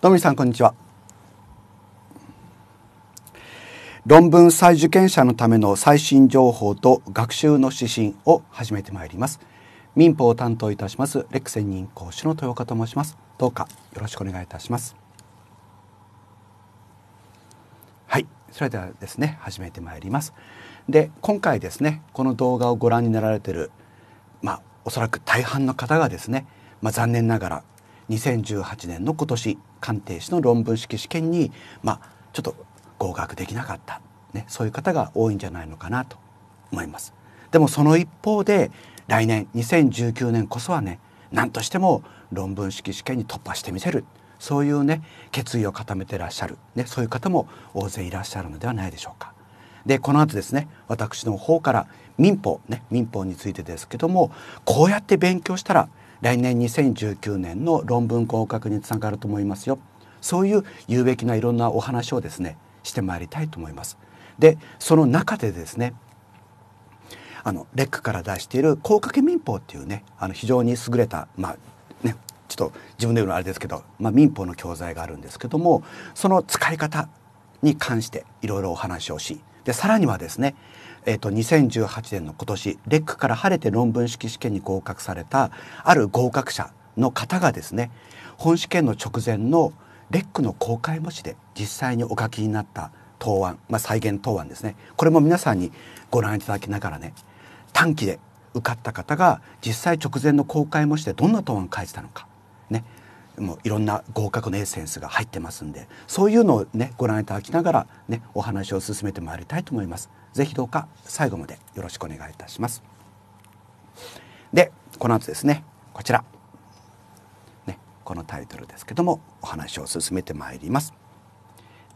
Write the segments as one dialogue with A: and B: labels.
A: どうみさんこんにちは論文再受験者のための最新情報と学習の指針を始めてまいります民法を担当いたしますレック専任講師の豊岡と申しますどうかよろしくお願いいたしますはいそれではですね始めてまいりますで今回ですねこの動画をご覧になられてるまあおそらく大半の方がですねまあ、残念ながら2018年の今年鑑定士の論文式試験に、まあ、ちょっと合格できなかった、ね、そういう方が多いんじゃないのかなと思います。でもその一方で来年2019年こそはね何としても論文式試験に突破してみせるそういうね決意を固めてらっしゃる、ね、そういう方も大勢いらっしゃるのではないでしょうか。でこの後ですね私の方から民法ね民法についてですけどもこうやって勉強したら来年2019年の論文合格につながると思いますよそういう有益ないろんなお話をですねしてまいりたいと思います。でその中でですねあのレックから出している「高掛け民法」っていうねあの非常に優れたまあねちょっと自分で言うのはあれですけど、まあ、民法の教材があるんですけどもその使い方に関していろいろお話をしでさらにはですねえーと、2018年の今年レックから晴れて論文式試験に合格されたある合格者の方がですね本試験の直前のレックの公開模試で実際にお書きになった答案、まあ、再現答案ですねこれも皆さんにご覧いただきながらね短期で受かった方が実際直前の公開模試でどんな答案を書いてたのかもういろんな合格のエッセンスが入ってますんでそういうのをねご覧いただきながらねお話を進めてまいりたいと思います。ぜひどうか最後までよろしくお願いいたします。でこの後ですねこちら、ね、このタイトルですけどもお話を進めてまいります。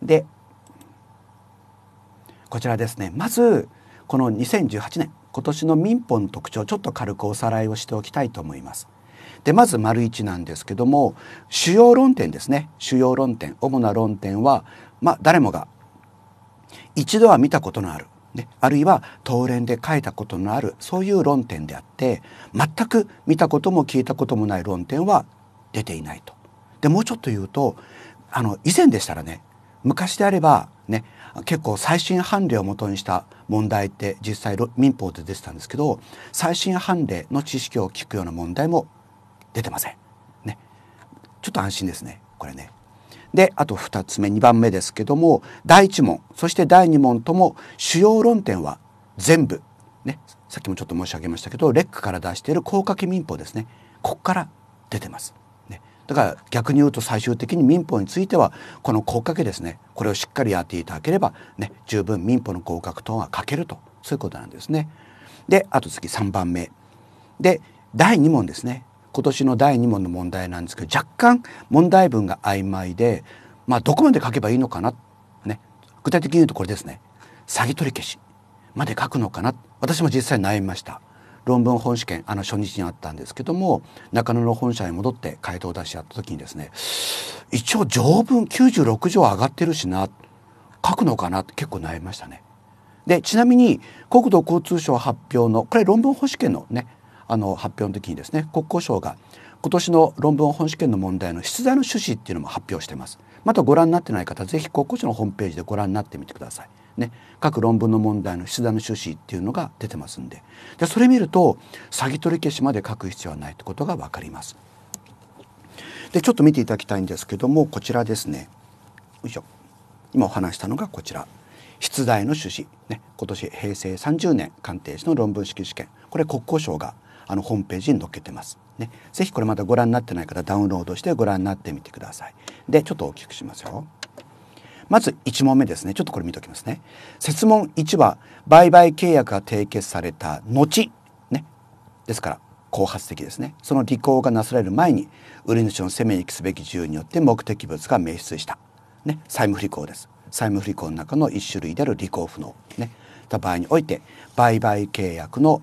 A: でこちらですねまずこの2018年今年の民法の特徴ちょっと軽くおさらいをしておきたいと思います。でまず丸一なんですけども主要論点ですね主要論点主な論点は、まあ、誰もが一度は見たことのある、ね、あるいは東連で書いたことのあるそういう論点であって全く見たことも聞いたこともない論点は出ていないと。でもうちょっと言うとあの以前でしたらね昔であればね結構最新判例をもとにした問題って実際民法で出てたんですけど最新判例の知識を聞くような問題も出てません。ね。ちょっと安心ですね。これね。で、あと2つ目、2番目ですけども、第1問、そして第2問とも主要論点は全部、ね、さっきもちょっと申し上げましたけど、レックから出している高架機民法ですね。ここから出てます。ね、だから逆に言うと最終的に民法については、この高かけですね、これをしっかりやっていただければ、ね、十分民法の合格等が書けると、そういうことなんですね。で、あと次3番目。で、第2問ですね。今年の第2問の問題なんですけど若干問題文が曖昧で、まあ、どこまで書けばいいのかな、ね、具体的に言うとこれですね詐欺取り消しまで書くのかな私も実際悩みました。論文本試験あの初日にあったんですけども中野の本社に戻って回答を出し合った時にですね一応条文96条上がってるしな書くのかなって結構悩みましたね。でちなみに国土交通省発表のこれ論文保試験のねあの発表の時にですね国交省が今年の論文本試験の問題の出題の趣旨っていうのも発表してますまたご覧になってない方ぜひ国交省のホームページでご覧になってみてくださいね、各論文の問題の出題の趣旨っていうのが出てますんででそれ見ると詐欺取り消しまで書く必要はないってことが分かります。でちょっと見ていただきたいんですけどもこちらですねよいしょ今お話したのがこちら出題の趣旨、ね、今年平成30年鑑定士の論文式試験これ国交省があのホームページに載っけてます。ね、ぜひこれまだご覧になってない方ダウンロードしてご覧になってみてください。でちょっと大きくしますよ。まず1問目ですねちょっとこれ見ておきますね。設問1は売買契約が締結された後、ね、ですから後発的ですねその履行がなされる前に売り主の責めに行すべき自由によって目的物が明出した、ね、債務不履行です債務不履行の中の1種類である履行不能、ね、た場合において売買契約の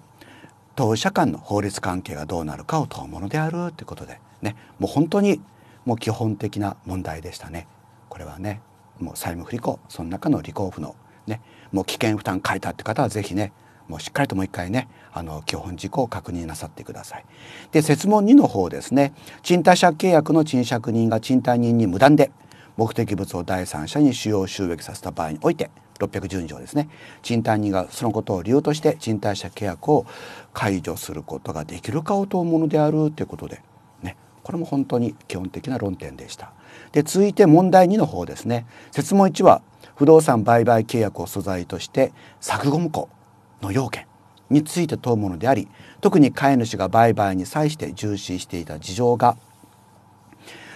A: 当事者間の法律関係がどうなるかを問うものであるということでねもう本当にもう基本的な問題でしたねこれはねもう債務不履行その中の履行不能ねもう危険負担書いたって方は是非ねもうしっかりともう一回ねあの基本事項を確認なさってください。で設問2の方ですね賃貸借契約の賃借人が賃貸人に無断で目的物を第三者に使用収益させた場合において612条ですね賃貸人がそのことを理由として賃貸者契約を解除することができるかを問うものであるということで、ね、これも本当に基本的な論点でした。で続いて問題2の方ですね説問1は不動産売買契約を素材として削減無効の要件について問うものであり特に飼い主が売買に際して重視していた事情が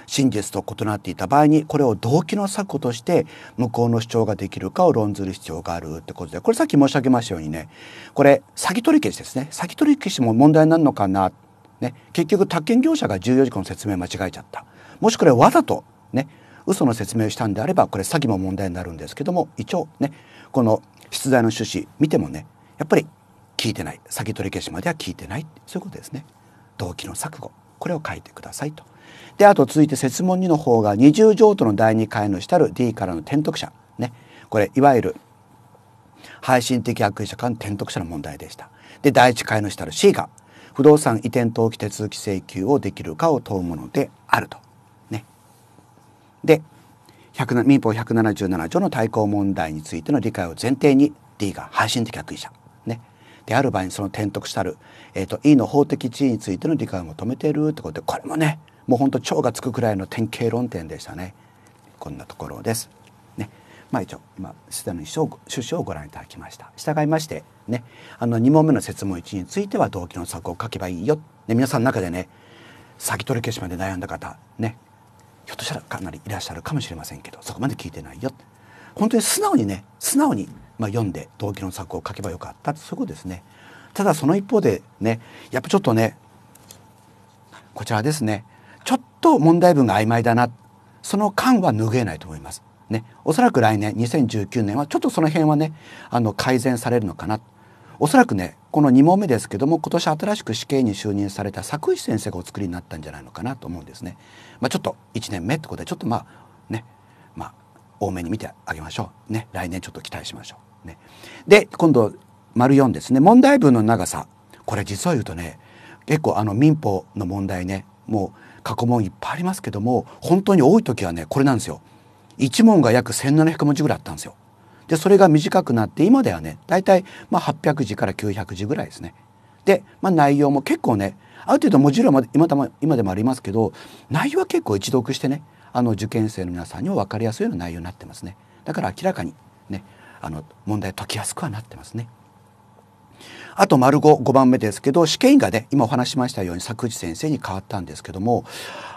A: 真実と異なっていた場合にこれを動機の策として向こうの主張ができるかを論ずる必要があるってことでこれさっき申し上げましたようにねこれ詐欺取り消しですね詐欺取り消しも問題になるのかな、ね、結局宅建業者が14時間の説明間違えちゃったもしこれわざとね嘘の説明をしたんであればこれ詐欺も問題になるんですけども一応ねこの出題の趣旨見てもねやっぱり聞いてない詐欺取り消しまでは聞いてないそういうことですね動機の錯誤これを書いてくださいとであと続いて設問2の方が二重譲渡の第2回のしたる D からの転得者ねこれいわゆる配信的悪意者間転得者の問題でした。で第1回のしたる C が不動産移転登記手続き請求をできるかを問うものであると。ね、で民法177条の対抗問題についての理解を前提に D が配信的悪意者、ね、である場合にその転得したる、えーと、と E の法的地位についての理解を求めているってことでこれもねもう本当とがつくくらいの典型論点でしたねこんなところです。ねまあ、一応今すに趣旨をご覧いただきました。従いましてねあの2問目の説問1については動機の策を書けばいいよ、ね、皆さんの中でね先取り消しまで悩んだ方ねひょっとしたらかなりいらっしゃるかもしれませんけどそこまで聞いてないよ本当に素直にね素直に、まあ、読んで動機の策を書けばよかったそうこですねただその一方でねやっぱちょっとねこちらですねちょっと問題文が曖昧だなその感は拭えないと思います。ね、おそらく来年2019年はちょっとその辺はねあの改善されるのかなおそらくねこの2問目ですけども今年新しく死刑に就任された作石先生がお作りになったんじゃないのかなと思うんですね。まあ、ちょっと1年目ってことでちょっとまあねまあ多めに見てあげましょうね来年ちょっと期待しましょう。ね、で今度丸4ですね問題文の長さこれ実を言うとね結構あの民法の問題ねもう過去問いっぱいありますけども本当に多い時はねこれなんですよ。1問が約1700文字ぐらいあったんですよ。でそれが短くなって今ではね大体まあ800字から900字ぐらいですね。で、まあ、内容も結構ねある程度文字量は今でも今でもありますけど内容は結構一読してねあの受験生の皆さんにも分かりやすいような内容になってますね。だから明らかにねあの問題解きやすくはなってますね。あと丸5、5番目ですけど、試験員がね、今お話しましたように作治先生に変わったんですけども、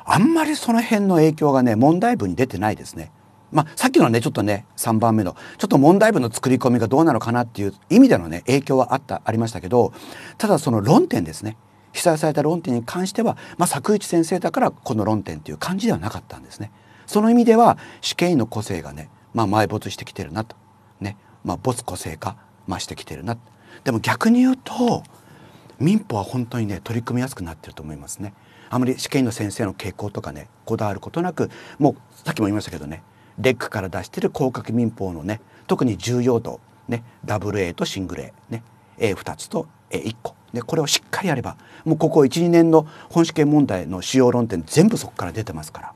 A: あんまりその辺の影響がね、問題文に出てないですね。まあ、さっきのね、ちょっとね、3番目の、ちょっと問題文の作り込みがどうなのかなっていう意味でのね、影響はあった、ありましたけど、ただその論点ですね。被災された論点に関しては、まあ、作一先生だからこの論点という感じではなかったんですね。その意味では試験員の個性がね、まあ、埋没してきてるなと、ねまあ、没個性化、まあ、してきてるなでも逆に言うと民法は本当にね取り組みやすくなってると思いますね。あまり試験の先生の傾向とかねこだわることなくもうさっきも言いましたけどねレックから出してる降格民法のね特に重要度ねダブル A とシングル A ね A2 つと A1 個でこれをしっかりやればもうここ12年の本試験問題の主要論点全部そこから出てますから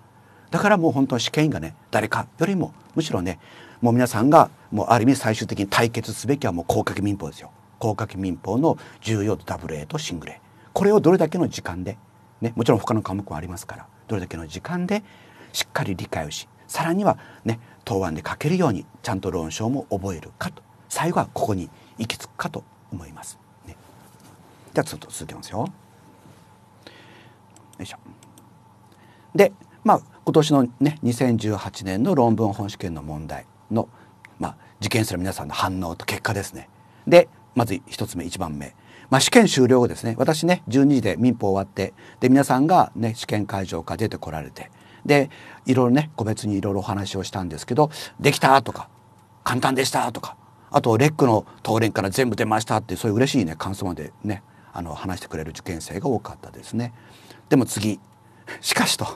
A: だからもう本当試験員がね誰かよりもむしろねもう皆さんがもうある意味最終的に対決すべきはもう降格民法ですよ。高架民法の14と AA とシングレこれをどれだけの時間で、ね、もちろん他の科目もありますからどれだけの時間でしっかり理解をしさらにはね答案で書けるようにちゃんと論証も覚えるかと最後はここに行き着くかと思います。ね、じゃあちょっと続けますよ。よいしょでまあ今年のね2018年の論文本試験の問題の、まあ、受験生の皆さんの反応と結果ですね。でまず一つ目一番目、まあ、試験終了後ですね私ね12時で民法終わってで皆さんが、ね、試験会場から出てこられてでいろいろね個別にいろいろお話をしたんですけど「できた!」とか「簡単でした!」とかあと「レックの答練から全部出ました」ってそういう嬉しいね感想までねあの話してくれる受験生が多かったですね。でも次しかしと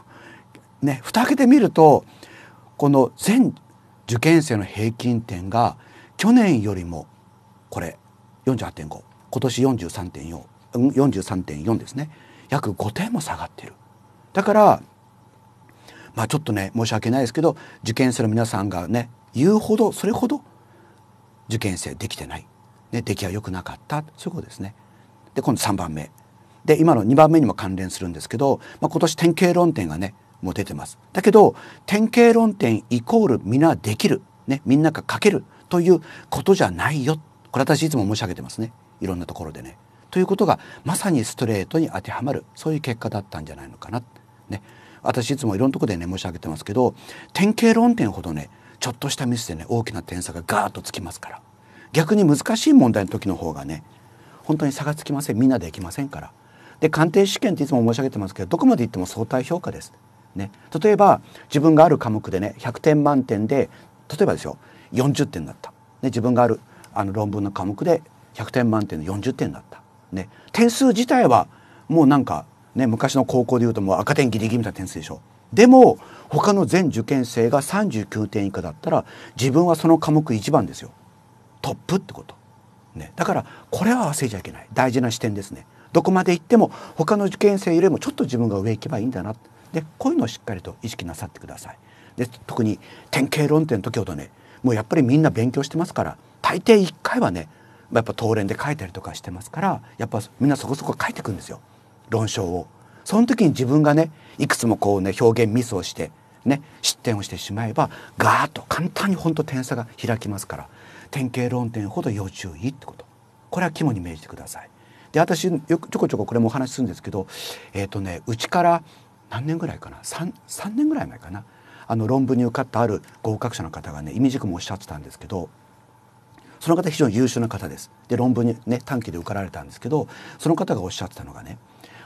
A: ね蓋開けてみるとこの全受験生の平均点が去年よりもこれ48.5今年43.4 43.4ですね約5点も下がってるだからまあちょっとね申し訳ないですけど受験生の皆さんがね言うほどそれほど受験生できてない、ね、出来は良くなかったそういうことですね。で今度3番目で今の2番目にも関連するんですけど、まあ、今年典型論点がねもう出てます。だけど典型論点イコールみんなできる、ね、みんなが書けるということじゃないよっこれ私いつも申し上げてますねいろんなところでね。ということがまさにストレートに当てはまるそういう結果だったんじゃないのかな。ね、私いつもいろんなとこでね申し上げてますけど典型論点ほどねちょっとしたミスでね大きな点差がガーッとつきますから逆に難しい問題の時の方がね本当に差がつきませんみんなできませんから。で鑑定試験っていつも申し上げてますけどどこまでいっても相対評価です。ね、例えば自分がある科目でね100点満点で例えばですよ40点だった、ね、自分があるあの論文の科目で100点満点の40点だった。ね、点数自体はもうなんか、ね、昔の高校でいうともう赤点ギリギリみたいな点数でしょ。でも他の全受験生が39点以下だったら自分はその科目一番ですよ。トップってこと。ね、だからこれは忘れちゃいけない大事な視点ですね。どこまで行っても他の受験生よりもちょっと自分が上行けばいいんだなでこういうのをしっかりと意識なさってください。で特に典型論点の時ほどねもうやっぱりみんな勉強してますから大抵1回はねやっぱ当連で書いたりとかしてますからやっぱみんなそこそこ書いてくんですよ論証を。その時に自分がねいくつもこうね表現ミスをしてね失点をしてしまえばガーッと簡単に本当点差が開きますから典型論点ほど要注意ってことこれは肝に銘じてください。で私よくちょこちょここれもお話しするんですけどえっ、ー、とねうちから何年ぐらいかな 3, 3年ぐらい前かなあの論文に受かったある合格者の方がね意味軸もおっしゃってたんですけどその方非常に優秀な方です。で論文にね短期で受かられたんですけどその方がおっしゃってたのがね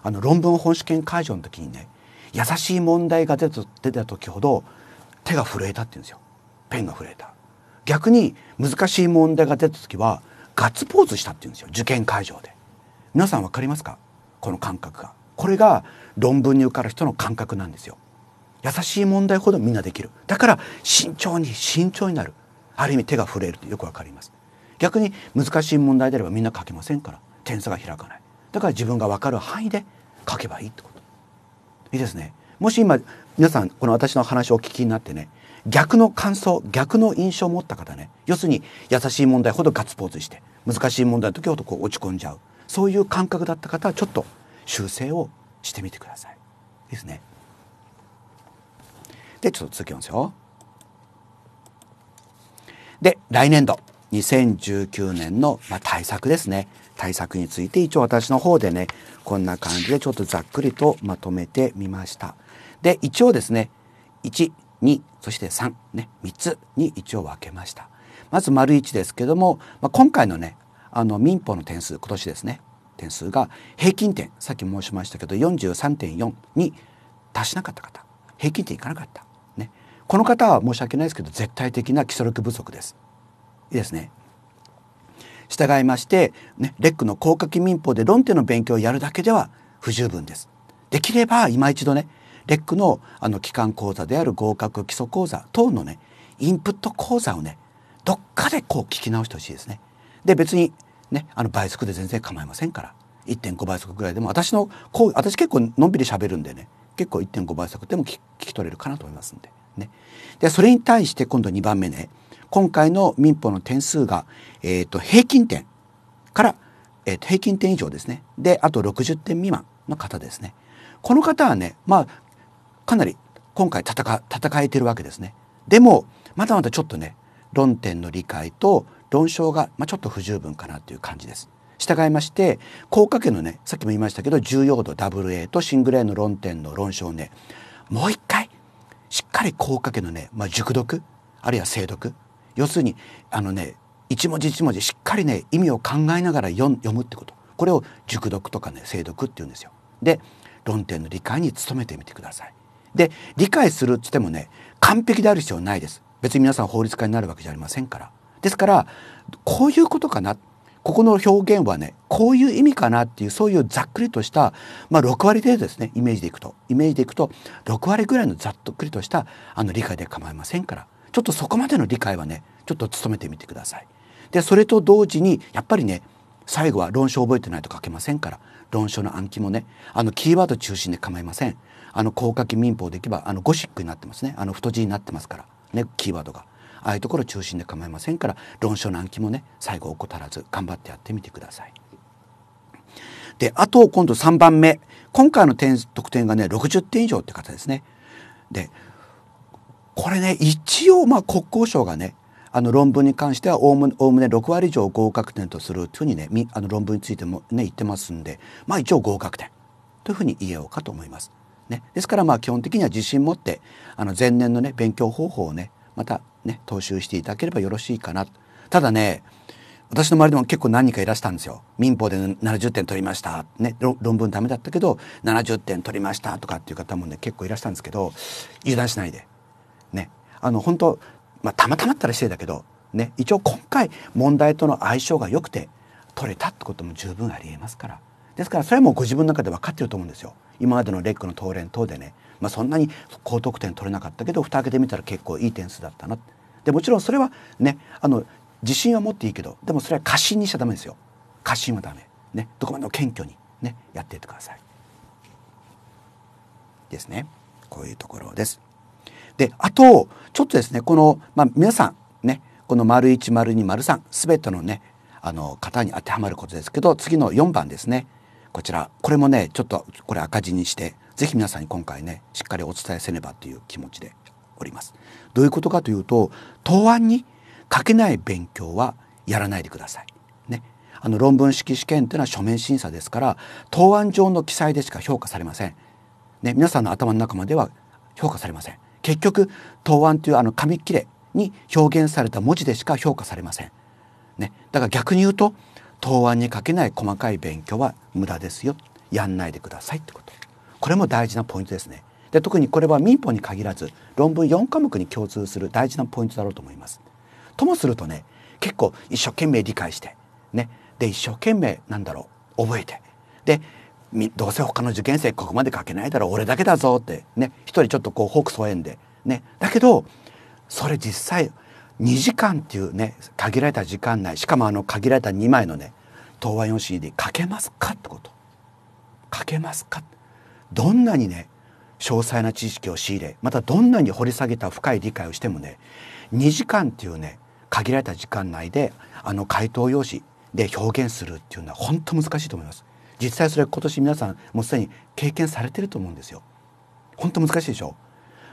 A: あの論文本試験会場の時にね優しい問題が出た出た時ほど手が震えたって言うんですよ。ペンが震えた。逆に難しい問題が出た時はガッツポーズしたって言うんですよ受験会場で。皆さん分かりますかこの感覚が。これが論文に受かる人の感覚なんですよ。優しい問題ほどみんなできるだから慎重に慎重になるある意味手が震えるとよくわかります逆に難しい問題であればみんな書けませんから点差が開かないだから自分が分かる範囲で書けばいいってこといいですねもし今皆さんこの私の話をお聞きになってね逆の感想逆の印象を持った方ね要するに優しい問題ほどガッツポーズして難しい問題の時ほどこう落ち込んじゃうそういう感覚だった方はちょっと修正をしてみてください。ですね。でちょっと続きますよ。で来年度2019年の、まあ、対策ですね対策について一応私の方でねこんな感じでちょっとざっくりとまとめてみました。で一応ですね1、2そして3ね3つに一応分けました。まず丸1ですけども、まあ、今回のねあの民法の点数今年ですね点数が平均点さっき申しましたけど43.4に達しなかった方平均点いかなかった、ね、この方は申し訳ないですけど絶対的な基礎力不足です。ですね従いまして、ね、レックの効果機民法で論点の勉強をやるだけでは不十分です。できれば今一度ねレックのあの機関講座である合格基礎講座等のねインプット講座をねどっかでこう聞き直してほしいですね。で別にねあの倍速で全然構いませんから1.5倍速ぐらいでも私のこう私結構のんびり喋るんでね結構1.5倍速でも聞き取れるかなと思いますんでね。でそれに対して今度2番目ね今回の民法の点数が、えーと、平均点から、えーと、平均点以上ですねであと60点未満の方ですねこの方はねまあかなり今回戦戦えてるわけですねでもまだまだちょっとね論点の理解と論証が、まあ、ちょっと不十分かなという感じです。従いまして効果家のねさっきも言いましたけど重要度 WA とシングル A の論点の論証をねもう一回しっかり効果家のね、まあ、熟読あるいは精読要するにあのね一文字一文字しっかりね意味を考えながら読むってことこれを熟読とかね精読っていうんですよ。で論点の理解に努めてみてください。で理解するっつってもね完璧である必要ないです。別に皆さん法律家になるわけじゃありませんから。ですからこういうことかなここの表現はねこういう意味かなっていうそういうざっくりとした、まあ、6割程度ですねイメージでいくとイメージでいくと6割ぐらいのざっくりとしたあの理解で構いませんからちょっとそこまでの理解はねちょっと努めてみてください。でそれと同時にやっぱりね最後は論証覚えてないと書けませんから論証の暗記もねあのキーワード中心で構いませんあの高書き民法でいけばあのゴシックになってますねあの太字になってますからねキーワードがああいうところ中心で構いませんから論証の暗記もね最後怠らず頑張ってやってみてください。であと今度3番目今回の点得点がね60点以上って方ですね。でこれね一応まあ国交省がねあの論文に関してはおおむね6割以上合格点とするというふうにねみあの論文についてもね言ってますんでまあ一応合格点というふうに言えようかと思います。ね、ですからまあ基本的には自信持ってあの前年のね勉強方法をねまたね踏襲していただければよろしいかなただね私の周りでも結構何人かいらしたんですよ。民法で70点取りました。ね、論文ダメだったけど、70点取りましたとかっていう方もね、結構いらしたんですけど、油断しないで。ねあの本当、まあ、たまたまったら失礼だけど、ね、一応今回問題との相性が良くて取れたってことも十分ありえますからですからそれはもうご自分の中で分かってると思うんですよ今までのレックの答練等でね、まあ、そんなに高得点取れなかったけど蓋開けてみたら結構いい点数だったなでもちろんそれはねあの自信は持っていいけどでもそれは過信にしちゃダメですよ過信はダメねどこまでも謙虚にねやっていってくださいですねこういうところですであとちょっとですねこの、まあ、皆さんねこの丸1丸2丸3すべてのねあの型に当てはまることですけど次の4番ですねこちらこれもねちょっとこれ赤字にして是非皆さんに今回ねしっかりお伝えせねばという気持ちでおります。どういうことかというと答案に書けない勉強はやらないでください。ね、あの論文式試験というのは書面審査ですから答案上の記載でしか評価されません。ね、皆さんの頭の中までは評価されません。結局答案というあの紙切れに表現された文字でしか評価されません。ね、だから逆に言うと答案に書けない細かい勉強は無駄ですよやんないでくださいってことこれも大事なポイントですねで特にこれは民法に限らず論文4科目に共通する大事なポイントだろうと思いますともするとね結構一生懸命理解してねで一生懸命なんだろう覚えてでどうせ他の受験生ここまで書けないだろう俺だけだぞってね一人ちょっとこうホークえんでねだけどそれ実際2時間っていうね限られた時間内しかもあの限られた2枚のね答案用紙に書けますかってこと書けますかどんなにね詳細な知識を仕入れまたどんなに掘り下げた深い理解をしてもね2時間っていうね限られた時間内であの回答用紙で表現するっていうのは本当難しいと思います。実際それ今年皆さんもうすでに経験されてると思うんですよ。本当難しいでしょ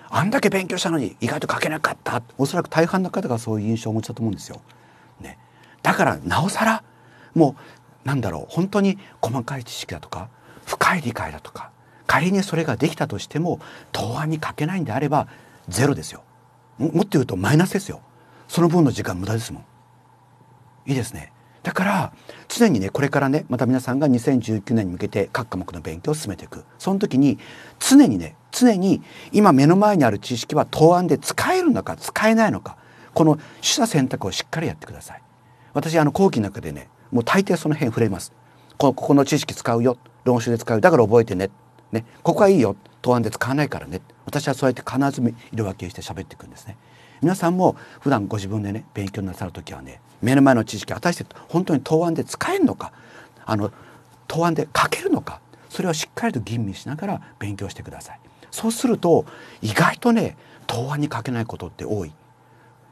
A: あんだけ勉強したのに意外と書けなかったおそらく大半の方がそういう印象を持ちだと思うんですよ。ね、だからなおさらもうなんだろう本当に細かい知識だとか深い理解だとか仮にそれができたとしても答案に書けないんであればゼロですよもっと言うとマイナスですよその分の時間無駄ですもんいいですねだから常にねこれからねまた皆さんが2019年に向けて各科目の勉強を進めていくその時に常にね常に今目の前にある知識は答案で使えるのか使えないのかこの取捨選択をしっかりやってください私あの後期の中でねもう大抵その辺触れますこここの知識使うよ論集で使うだから覚えてねねここはいいよ答案で使わないからね私はそうやって必ず色分けして喋っていくんですね皆さんも普段ご自分でね勉強なさる時はね目の前の知識果たして本当に答案で使えるのかあの答案で書けるのかそれをしっかりと吟味しながら勉強してください。そうすると意外とね答案に書けないことって多い。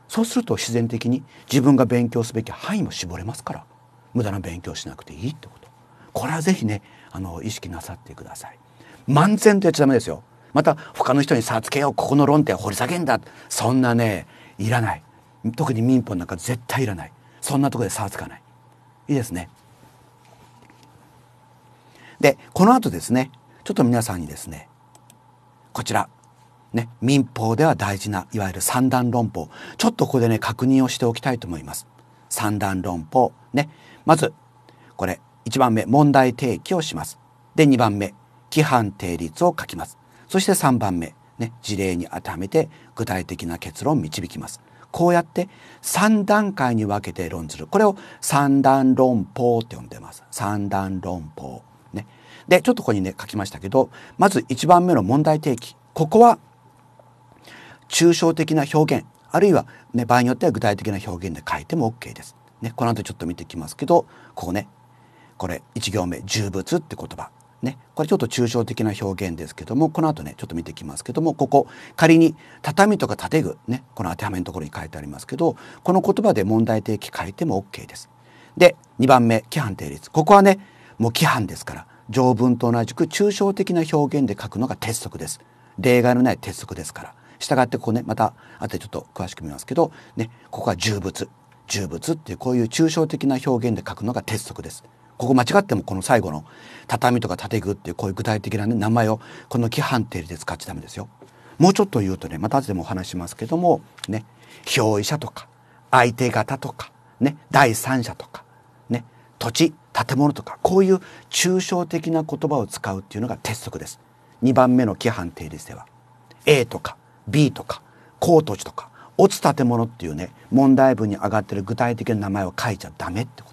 A: そうすると自然的に自分が勉強すべき範囲も絞れますから無駄な勉強しなくていいってこと。これはぜひねあの意識なさってください。万全とやっちゃダメですよ。また他の人に差あつけようここの論点掘り下げんだそんなねいらない。特に民法なんか絶対いらないそんなとこで差はつかないいいですねでこの後ですねちょっと皆さんにですねこちらね民法では大事ないわゆる三段論法ちょっとここでね確認をしておきたいと思います三段論法ねまずこれ1番目問題提起をしますで2番目規範定律を書きますそして3番目ね、事例に当てはめて具体的な結論を導きます。こうやって3段階に分けて論ずるこれを三段論法って呼んでます三段論法ねでちょっとここにね書きましたけどまず1番目の問題提起ここは抽象的な表現あるいは、ね、場合によっては具体的な表現で書いても OK です。ね、この後ちょっと見てきますけどここねこれ1行目「重物」って言葉ね、これちょっと抽象的な表現ですけどもこの後ねちょっと見ていきますけどもここ仮に畳とか建具ねこの当てはめのところに書いてありますけどこの言葉で問題提起書いても OK です。で2番目規範定律ここはねもう規範ですから条文と同じく抽象的な表現で書くのが鉄則です。例外のない鉄則ですから。したがってここねまた後でちょっと詳しく見ますけど、ね、ここは重物重物っていうこういう抽象的な表現で書くのが鉄則です。ここ間違ってもこの最後の畳とか建具っていうこういう具体的な、ね、名前をこの規範定理で使っちゃダメですよ。もうちょっと言うとねまた後でもお話しますけどもね表依者とか相手方とかね第三者とかね土地建物とかこういう抽象的な言葉を使うっていうのが鉄則です。2番目の規範定理では A とか B とか高土地とか落ち建物っていうね問題文に上がってる具体的な名前を書いちゃダメってこと。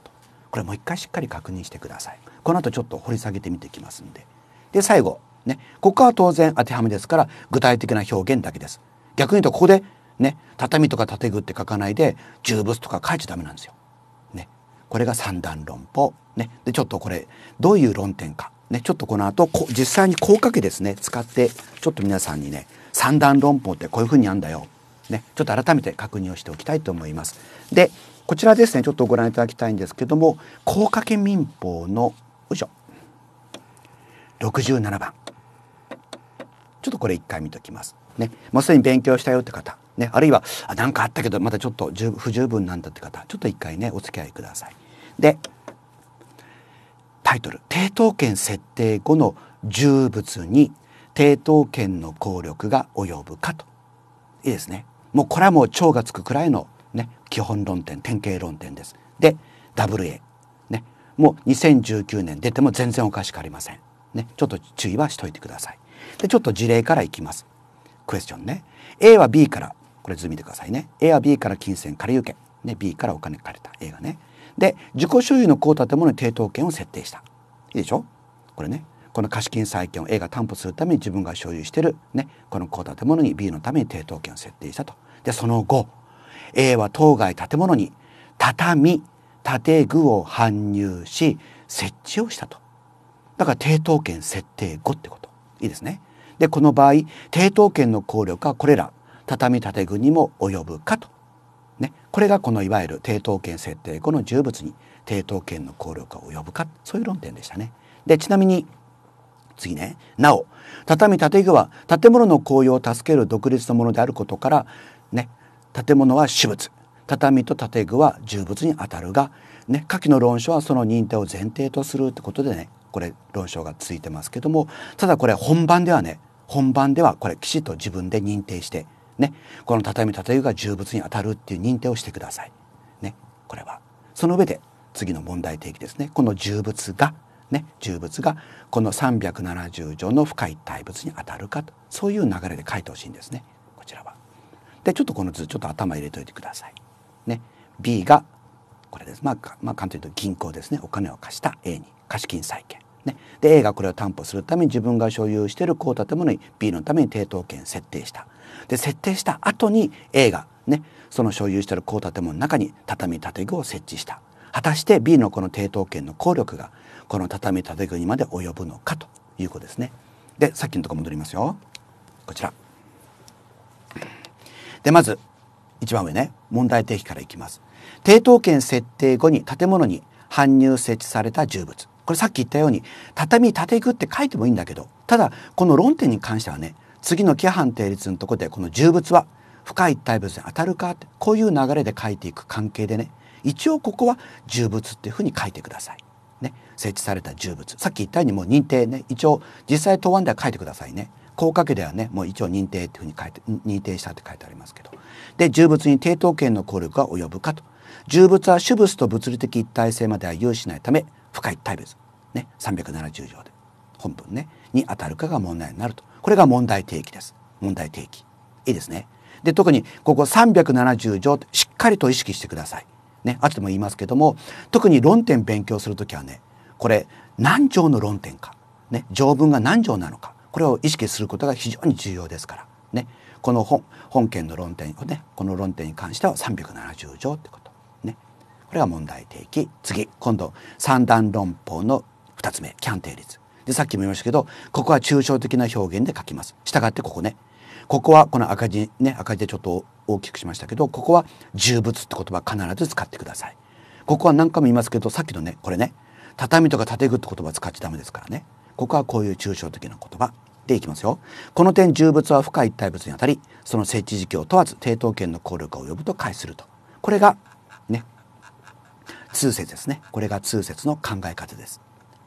A: これもう一回しっかり確認してくださいこの後ちょっと掘り下げてみてきますんでで最後ねここは当然当てはめですから具体的な表現だけです逆に言うとここでね畳とか建具って書かないで重物とか書いちゃダメなんですよねこれが三段論法ねでちょっとこれどういう論点かねちょっとこの後こ実際にこう書けですね使ってちょっと皆さんにね三段論法ってこういうふうにあんだよねちょっと改めて確認をしておきたいと思いますでこちらですねちょっとご覧いただきたいんですけども高架け民法のよいしょ67番ちょっとこれ一回見ときます。ね、まあ、すでに勉強したよって方、ね、あるいは何かあったけどまだちょっと不十分なんだって方ちょっと一回ねお付き合いください。でタイトル「抵当権設定後の重物に抵当権の効力が及ぶか」といいですね。もうこれはもう超がつくくらいのね、基本論点典型論点です。で WA、ね、もう2019年出ても全然おかしくありません。ね、ちょっと注意はしといてください。でちょっと事例からいきます。クエスチョンね。A は B からこれ図見てくださいね。A は B から金銭借り受け、ね、B からお金借りた A がね。で自己所有の高建物に抵当権を設定した。いいでしょこれね。この貸金債権を A が担保するために自分が所有してる、ね、この高建物に B のために抵当権を設定したと。でその後 A は当該建物に畳建具を搬入し設置をしたとだから抵当権設定後ってこといいですねでこの場合抵当権の効力はこれら畳建具にも及ぶかとねこれがこのいわゆる抵当権設定後の重物に抵当権の効力が及ぶかそういう論点でしたねでちなみに次ねなお畳建具は建物の効用を助ける独立のものであることからね建物は私物畳と建具は重物にあたるが、ね、下記の論書はその認定を前提とするってことでねこれ論証がついてますけどもただこれ本番ではね本番ではこれきちっと自分で認定してねこの畳建具が重物にあたるっていう認定をしてください。ねこれは。その上で次の問題提起ですねこの重物がね重物がこの370条の深い体物にあたるかとそういう流れで書いてほしいんですね。でちょっとこの図ちょっと頭入れといてください。ね、B がこれです、まあ、まあ簡単に言うと銀行ですねお金を貸した A に貸金債権。ね、で A がこれを担保するために自分が所有している高建物に B のために抵当権設定したで設定した後に A がねその所有している高建物の中に畳建具を設置した果たして B のこの抵当権の効力がこの畳建具にまで及ぶのかということですねでさっきのとこ戻りますよこちらでまず一番上ね問題提起からいきます抵当権設定後に建物に搬入設置された重物これさっき言ったように畳建てくって書いてもいいんだけどただこの論点に関してはね次の規範定律のとこでこの重物は深い一体物に当たるかってこういう流れで書いていく関係でね一応ここは重物っていうふうに書いてください。ね、設置された重物さっき言ったようにもう認定ね一応実際答案では書いてくださいね高架ではねもう一応認定っていうふうに書いて認定したって書いてありますけどで重物に抵当権の効力が及ぶかと重物は主物と物理的一体性までは有しないため不可一体別、ね、370条で本文ねに当たるかが問題になるとこれが問題提起です問題提起いいですねで特にここ370条ってしっかりと意識してくださいね後でも言いますけども特に論点勉強する時はねこれ何条の論点か、ね、条文が何条なのかこれを意識することが非常に重要ですからねこの本本件の論点をねこの論点に関しては370条ってことねこれが問題提起次今度三段論法の2つ目キャン定律でさっきも言いましたけどここは抽象的な表現で書きますしたがってここねここはこの赤字ね赤字でちょっと大きくしましたけどここは重物って言葉必ず使ってくださいここは何回も言いますけどさっきのねこれね畳とか建具って言葉使っちゃダメですからねここはこういう抽象的な言葉でいきますよこの点重物は深い一体物にあたりその設置時期を問わず抵当権の効力を及ぶと解するとこれがね通説ですねこれが通説の考え方です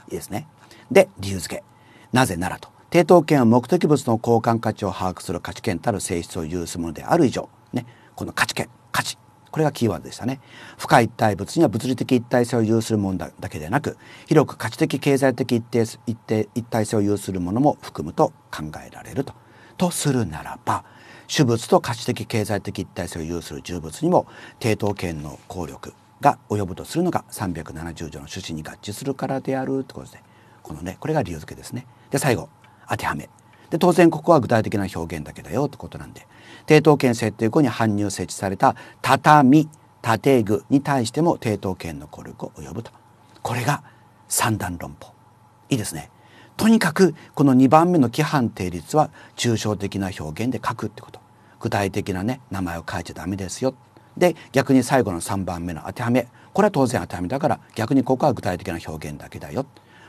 A: いいですねで理由付けなぜならと抵当権は目的物の交換価値を把握する価値権たる性質を有すものである以上ねこの価値権価値これがキーワードでしたね深い一体物には物理的一体性を有するものだけでなく広く価値的経済的一定一定一体性を有するものも含むと考えられると。とするならば種物と価値的経済的一体性を有する重物にも抵当権の効力が及ぶとするのが370条の趣旨に合致するからであるということでこのねこれが理由付けですね。で最後当てはめで当然ここは具体的な表現だけだよってことなんで抵当権設定後に搬入設置された畳建具に対しても抵当権の効力を及ぶとこれが三段論法いいですねとにかくこの2番目の規範定律は抽象的な表現で書くってこと具体的なね名前を書いちゃダメですよで逆に最後の3番目の当てはめこれは当然当てはめだから逆にここは具体的な表現だけだよ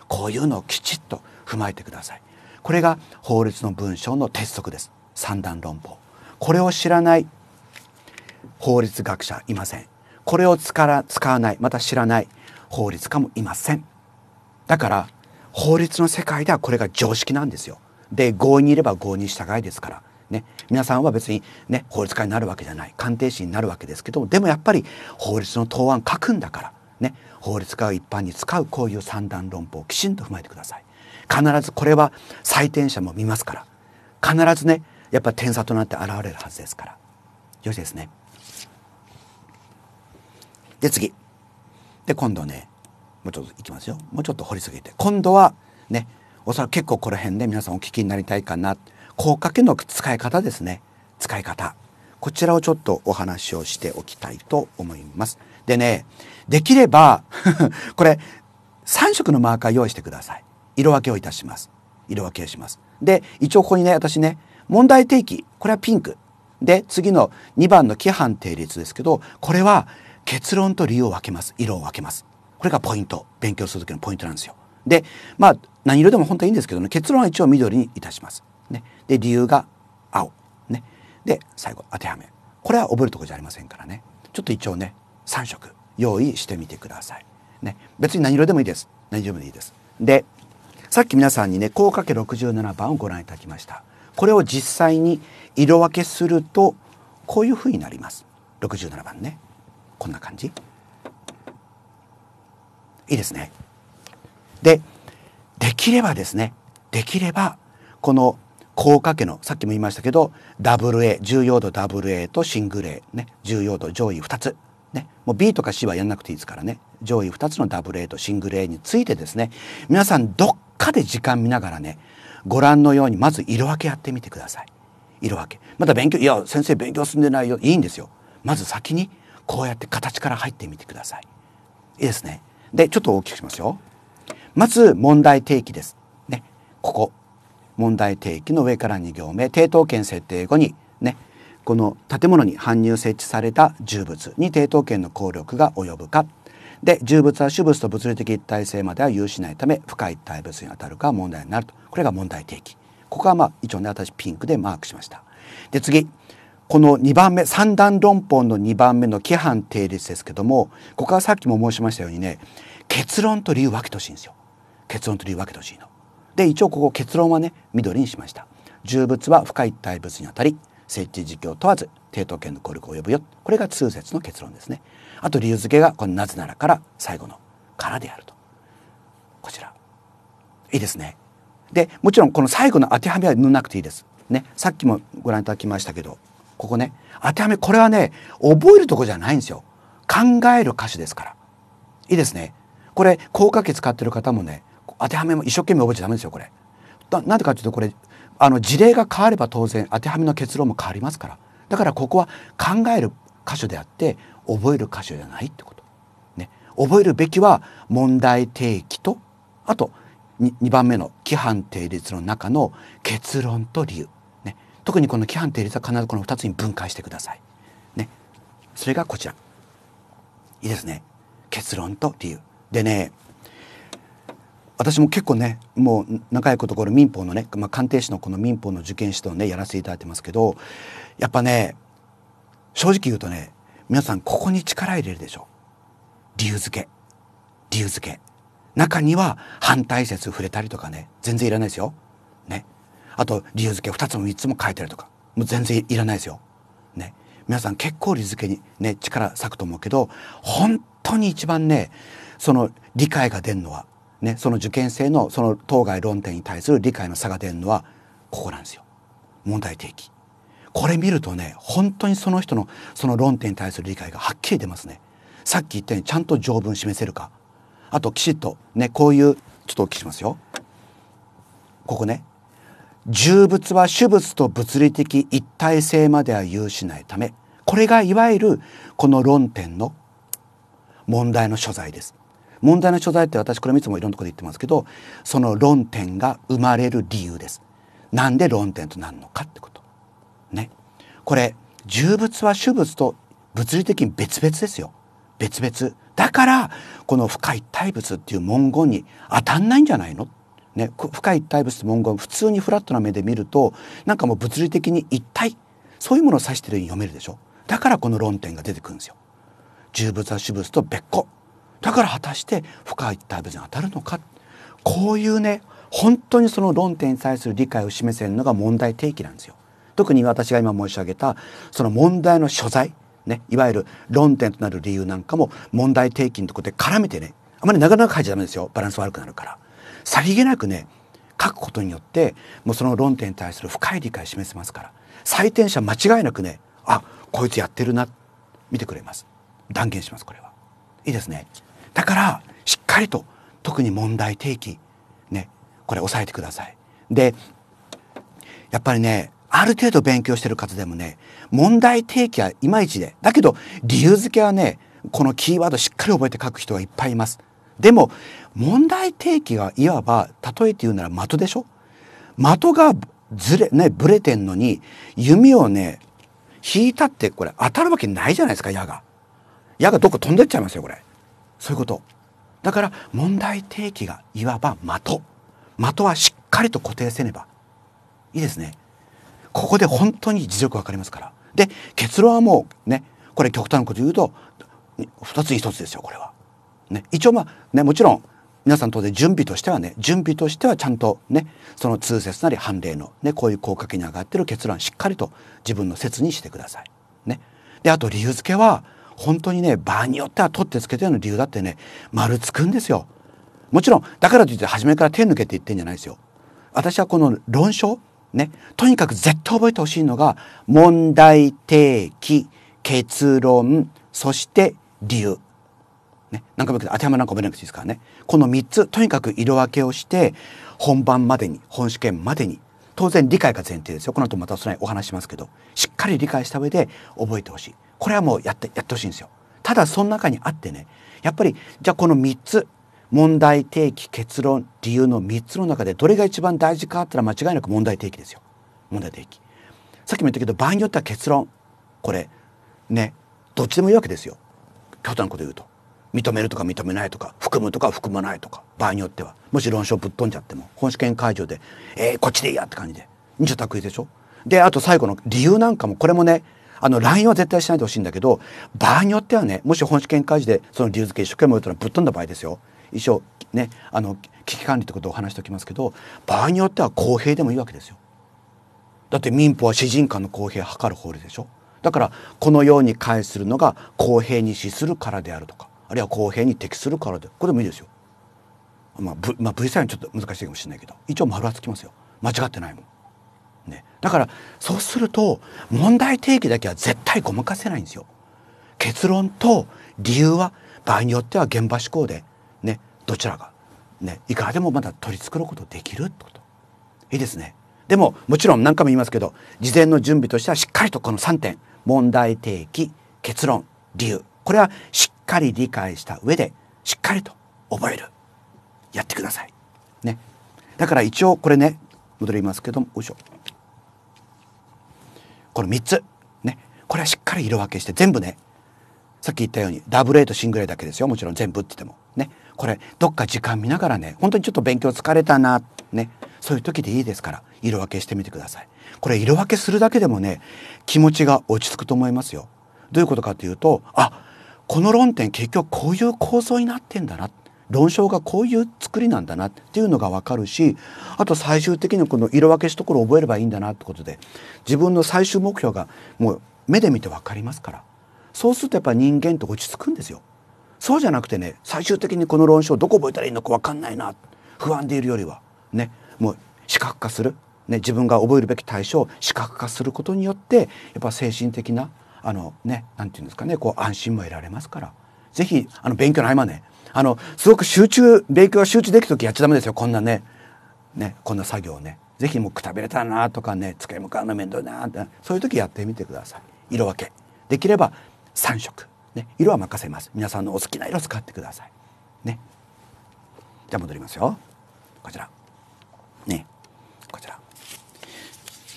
A: こういうのをきちっと踏まえてくださいこれが法律の文章の鉄則です三段論法これを知らない法律学者いませんこれを使ら使わないまた知らない法律家もいませんだから法律の世界ではこれが常識なんですよで合意にいれば合意に従いですからね皆さんは別にね法律家になるわけじゃない鑑定士になるわけですけどもでもやっぱり法律の答案書くんだからね法律家が一般に使うこういう三段論法をきちんと踏まえてください必ずこれは採点者も見ますから必ずねやっぱ点差となって現れるはずですからよしですねで次で今度ねもうちょっといきますよもうちょっと掘り下げて今度はねおそらく結構この辺で皆さんお聞きになりたいかな高掛けの使い方ですね使い方こちらをちょっとお話をしておきたいと思いますでねできれば これ3色のマーカー用意してください色分けをいたします色分けをしますで一応ここにね私ね問題提起これはピンクで次の2番の規範定律ですけどこれは結論と理由を分けます色を分けますこれがポイント勉強する時のポイントなんですよでまあ何色でも本当はいいんですけど、ね、結論は一応緑にいたします、ね、で理由が青、ね、で最後当てはめこれは覚えるとこじゃありませんからねちょっと一応ね3色用意してみてください、ね、別に何色でもいいです何色でもいいですでさっき皆さんにね「高架け67番」をご覧いただきました。これを実際に色分けするとこういうふうになります67番ねこんな感じいいですねでできればですねできればこの高架家のさっきも言いましたけど AA 重要度 AA とシングル A ね重要度上位2つねもう B とか C はやんなくていいですからね上位2つの AA とシングル A についてですね皆さんどっかで時間見ながらねご覧のようにまず色分けやってみてください色分けまた勉強いや先生勉強進んでないよいいんですよまず先にこうやって形から入ってみてくださいいいですねでちょっと大きくしますよまず問題提起ですねここ問題提起の上から2行目抵当権設定後にねこの建物に搬入設置された重物に抵当権の効力が及ぶかで重物は主物と物理的一体性までは有しないため深い体物にあたるか問題になるとこれが問題提起ここはまあ一応ね私ピンクでマークしましたで次この2番目三段論法の2番目の規範定律ですけどもここはさっきも申しましたようにね結論と理由分けてほしいんですよ結論と理由分けてほしいので一応ここ結論はね緑にしました重物は深い体物にあたり設置事業問わず抵当権の効力を及ぶよこれが通説の結論ですねあと理由付けがこの「なぜなら」から最後の「から」であるとこちらいいですねでもちろんこの最後の当てはめは塗なくていいです、ね、さっきもご覧いただきましたけどここね当てはめこれはね覚えるとこじゃないんですよ考える歌詞ですからいいですねこれ効果器使ってる方もね当てはめも一生懸命覚えちゃダメですよこれなんでかっていうとこれあの事例が変われば当然当てはめの結論も変わりますからだからここは考える箇所であって覚える箇所じゃないってこと。ね、覚えるべきは問題提起とあと 2, 番目の規範定律の中の結論と理由。ね、特にこの規範定律は必ずこの2つに分解してください。ね、それがこちら。いいですね。結論と理由。でね私も結構ねもう長いことこれ民法のね、まあ、鑑定士のこの民法の受験指導をねやらせていただいてますけどやっぱね正直言うとね皆さんここに力入れるでしょう。理由付け。理由付け。中には反対説触れたりとかね、全然いらないですよ。ね。あと、理由付け2つも3つも書いてるとか、もう全然いらないですよ。ね。皆さん結構理付けにね、力割くと思うけど、本当に一番ね、その理解が出るのは、ね、その受験生のその当該論点に対する理解の差が出るのは、ここなんですよ。問題提起。これ見るとね本当にその人のその論点に対する理解がはっきり出ますね。さっき言ったようにちゃんと条文示せるかあときちっとねこういうちょっとお聞きしますよ。ここね重物は主物と物理的一体性までは有しないためこれがいわゆるこの論点の問題の所在です。問題の所在って私これいつもいろんなところで言ってますけどその論点が生まれる理由です。なんで論点となるのかってこと。ね、これ重物は主物と物理的に別々ですよ別々だからこの深い体物っていう文言に当たんないんじゃないのね、深い一体物と文言普通にフラットな目で見るとなんかもう物理的に一体そういうものを指してるように読めるでしょだからこの論点が出てくるんですよ。重物は主物と別個だから果たして深い一体物に当たるのかこういうね本当にその論点に対する理解を示せるのが問題提起なんですよ。特に私が今申し上げたその問題の所在、ね、いわゆる論点となる理由なんかも問題提起のところで絡めてねあまり長々書いちゃダメですよバランス悪くなるから。さりげなくね書くことによってもうその論点に対する深い理解を示せますから採点者間違いなくねあこいつやってるな見てくれます断言しますこれはいいですねだからしっかりと特に問題提起ねこれ押さえてくださいでやっぱりねある程度勉強してる方でもね問題提起はいまいちでだけど理由付けはねこのキーワードしっかり覚えて書く人はいっぱいいます。でも問題提起がいわば例えて言うなら的でしょ的がずれねぶれてんのに弓をね引いたってこれ当たるわけないじゃないですか矢が。矢がどっか飛んでっちゃいますよこれ。そういうこと。だから問題提起がいわば的。的はしっかりと固定せねば。いいですね。ここで本当に実力分かりますからで結論はもうねこれ極端なこと言うと二つ一つですよこれは。ね、一応まあねもちろん皆さん当然準備としてはね準備としてはちゃんとねその通説なり判例の、ね、こういう効果期に上がってる結論しっかりと自分の説にしてください。ね、であと理由付けは本当にね場合によっては取ってつけてるような理由だってね丸つくんですよ。もちろんだからといって初めから手抜けって言ってんじゃないですよ。私はこの論証ね、とにかく絶対覚えてほしいのが問題提起結論そして理由。ね、何回も当てはまらなく覚えなくていいですからねこの3つとにかく色分けをして本番までに本試験までに当然理解が前提ですよこの後またそれお話しますけどしっかり理解した上で覚えてほしいこれはもうやってやってほしいんですよただその中にあってねやっぱりじゃあこの3つ問題提起結論理由の3つの中でどれが一番大事かってのは間違いなく問題提起ですよ問題提起さっきも言ったけど場合によっては結論これねどっちでもいいわけですよ極端なこと言うと認めるとか認めないとか含むとか含まないとか場合によってはもし論証ぶっ飛んじゃっても本試験会場で「えー、こっちでいいや」って感じで二者択一でしょであと最後の理由なんかもこれもねあの LINE は絶対しないでほしいんだけど場合によってはねもし本試験会場でその理由付け一生懸命言ったらぶっ飛んだ場合ですよ一応ねあの危機管理ってことをお話しておきますけど場合によっては公平でもいいわけですよ。だって民法は私人間の公平を図る法律でしょだからこのように返するのが公平に資するからであるとかあるいは公平に適するからでこれでもいいですよ。まあ、v、まあ、サインちょっと難しいかもしれないけど一応丸はつきますよ間違ってないもん。ね、だからそうすると問題提起だけは絶対ごまかせないんですよ。結論と理由は場合によっては現場思考でね、どちらが、ね、いかでもまだ取り繕うことできるってこといいですねでももちろん何回も言いますけど事前の準備としてはしっかりとこの3点問題提起結論理由これはしっかり理解した上でしっかりと覚えるやってください。ね、だから一応これね戻りますけどもよいしょこの3つ、ね、これはしっかり色分けして全部ねさっき言ったようにダブル A とシングル A だけですよもちろん全部って言ってもねこれどっか時間見ながらね本当にちょっと勉強疲れたなねそういう時でいいですから色分けしてみてくださいこれ色分けするだけでもね気持ちが落ち着くと思いますよどういうことかというとあこの論点結局こういう構造になってんだな論証がこういう作りなんだなっていうのが分かるしあと最終的にこの色分けしところを覚えればいいんだなってことで自分の最終目標がもう目で見て分かりますからそうするとやっぱ人間って落ち着くんですよ。そうじゃなくてね最終的にこの論証どこ覚えたらいいのか分かんないな不安でいるよりはねもう視覚化する、ね、自分が覚えるべき対象を視覚化することによってやっぱ精神的なあのね何て言うんですかねこう安心も得られますから是非あの勉強の合間ねあのすごく集中勉強が集中できる時やっちゃダメですよこんなねねこんな作業をね。是非もうくたびれたなとかね机向かうの面倒だなってそういう時やってみてください。色分けできれば3色ね、色は任せます皆さんのお好きな色使ってくださいねじゃあ戻りますよこちらねこちら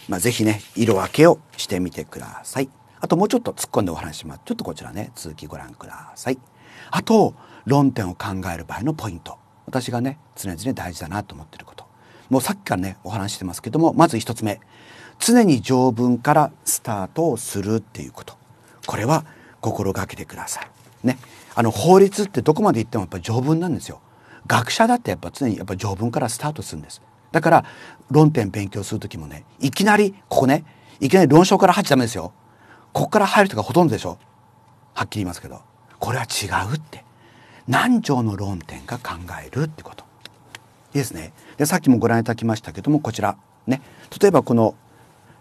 A: まあ是非ね色分けをしてみてくださいあともうちょっと突っ込んでお話しますちょっとこちらね続きご覧くださいあと論点を考える場合のポイント私がね常々大事だなと思ってることもうさっきからねお話してますけどもまず1つ目常に条文からスタートをするっていうことこれは心がけてください。ね、あの法律ってどこまでいってもやっぱ条文なんですよ。学者だってやっぱ常にやっぱ条文からスタートするんです。だから論点勉強する時もねいきなりここねいきなり論証から入っちゃダメですよ。ここから入る人がほとんどでしょ。はっきり言いますけどこれは違うって何条の論点か考えるってこと。いいですね。でさっきもご覧いただきましたけどもこちらね例えばこの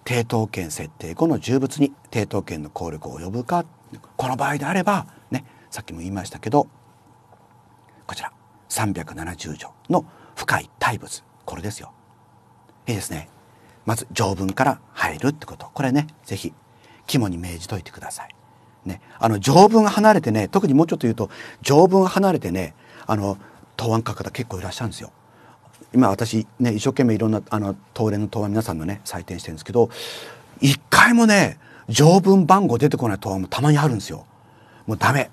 A: 抵当権設定後の重物に抵当権の効力を及ぶかこの場合であれば、ね、さっきも言いましたけどこちら370条の深い大仏これですよ。いいですね。まず条文から入るってことこれね是非肝に銘じといてください。ね、あの条文離れてね特にもうちょっと言うと条文離れてねあの答案書く方結構いらっしゃるんですよ。今私ね一生懸命いろんなあの東連の答案皆さんのね採点してるんですけど一回もね条文番号出てこない答案もたまにあるんですよもうダメ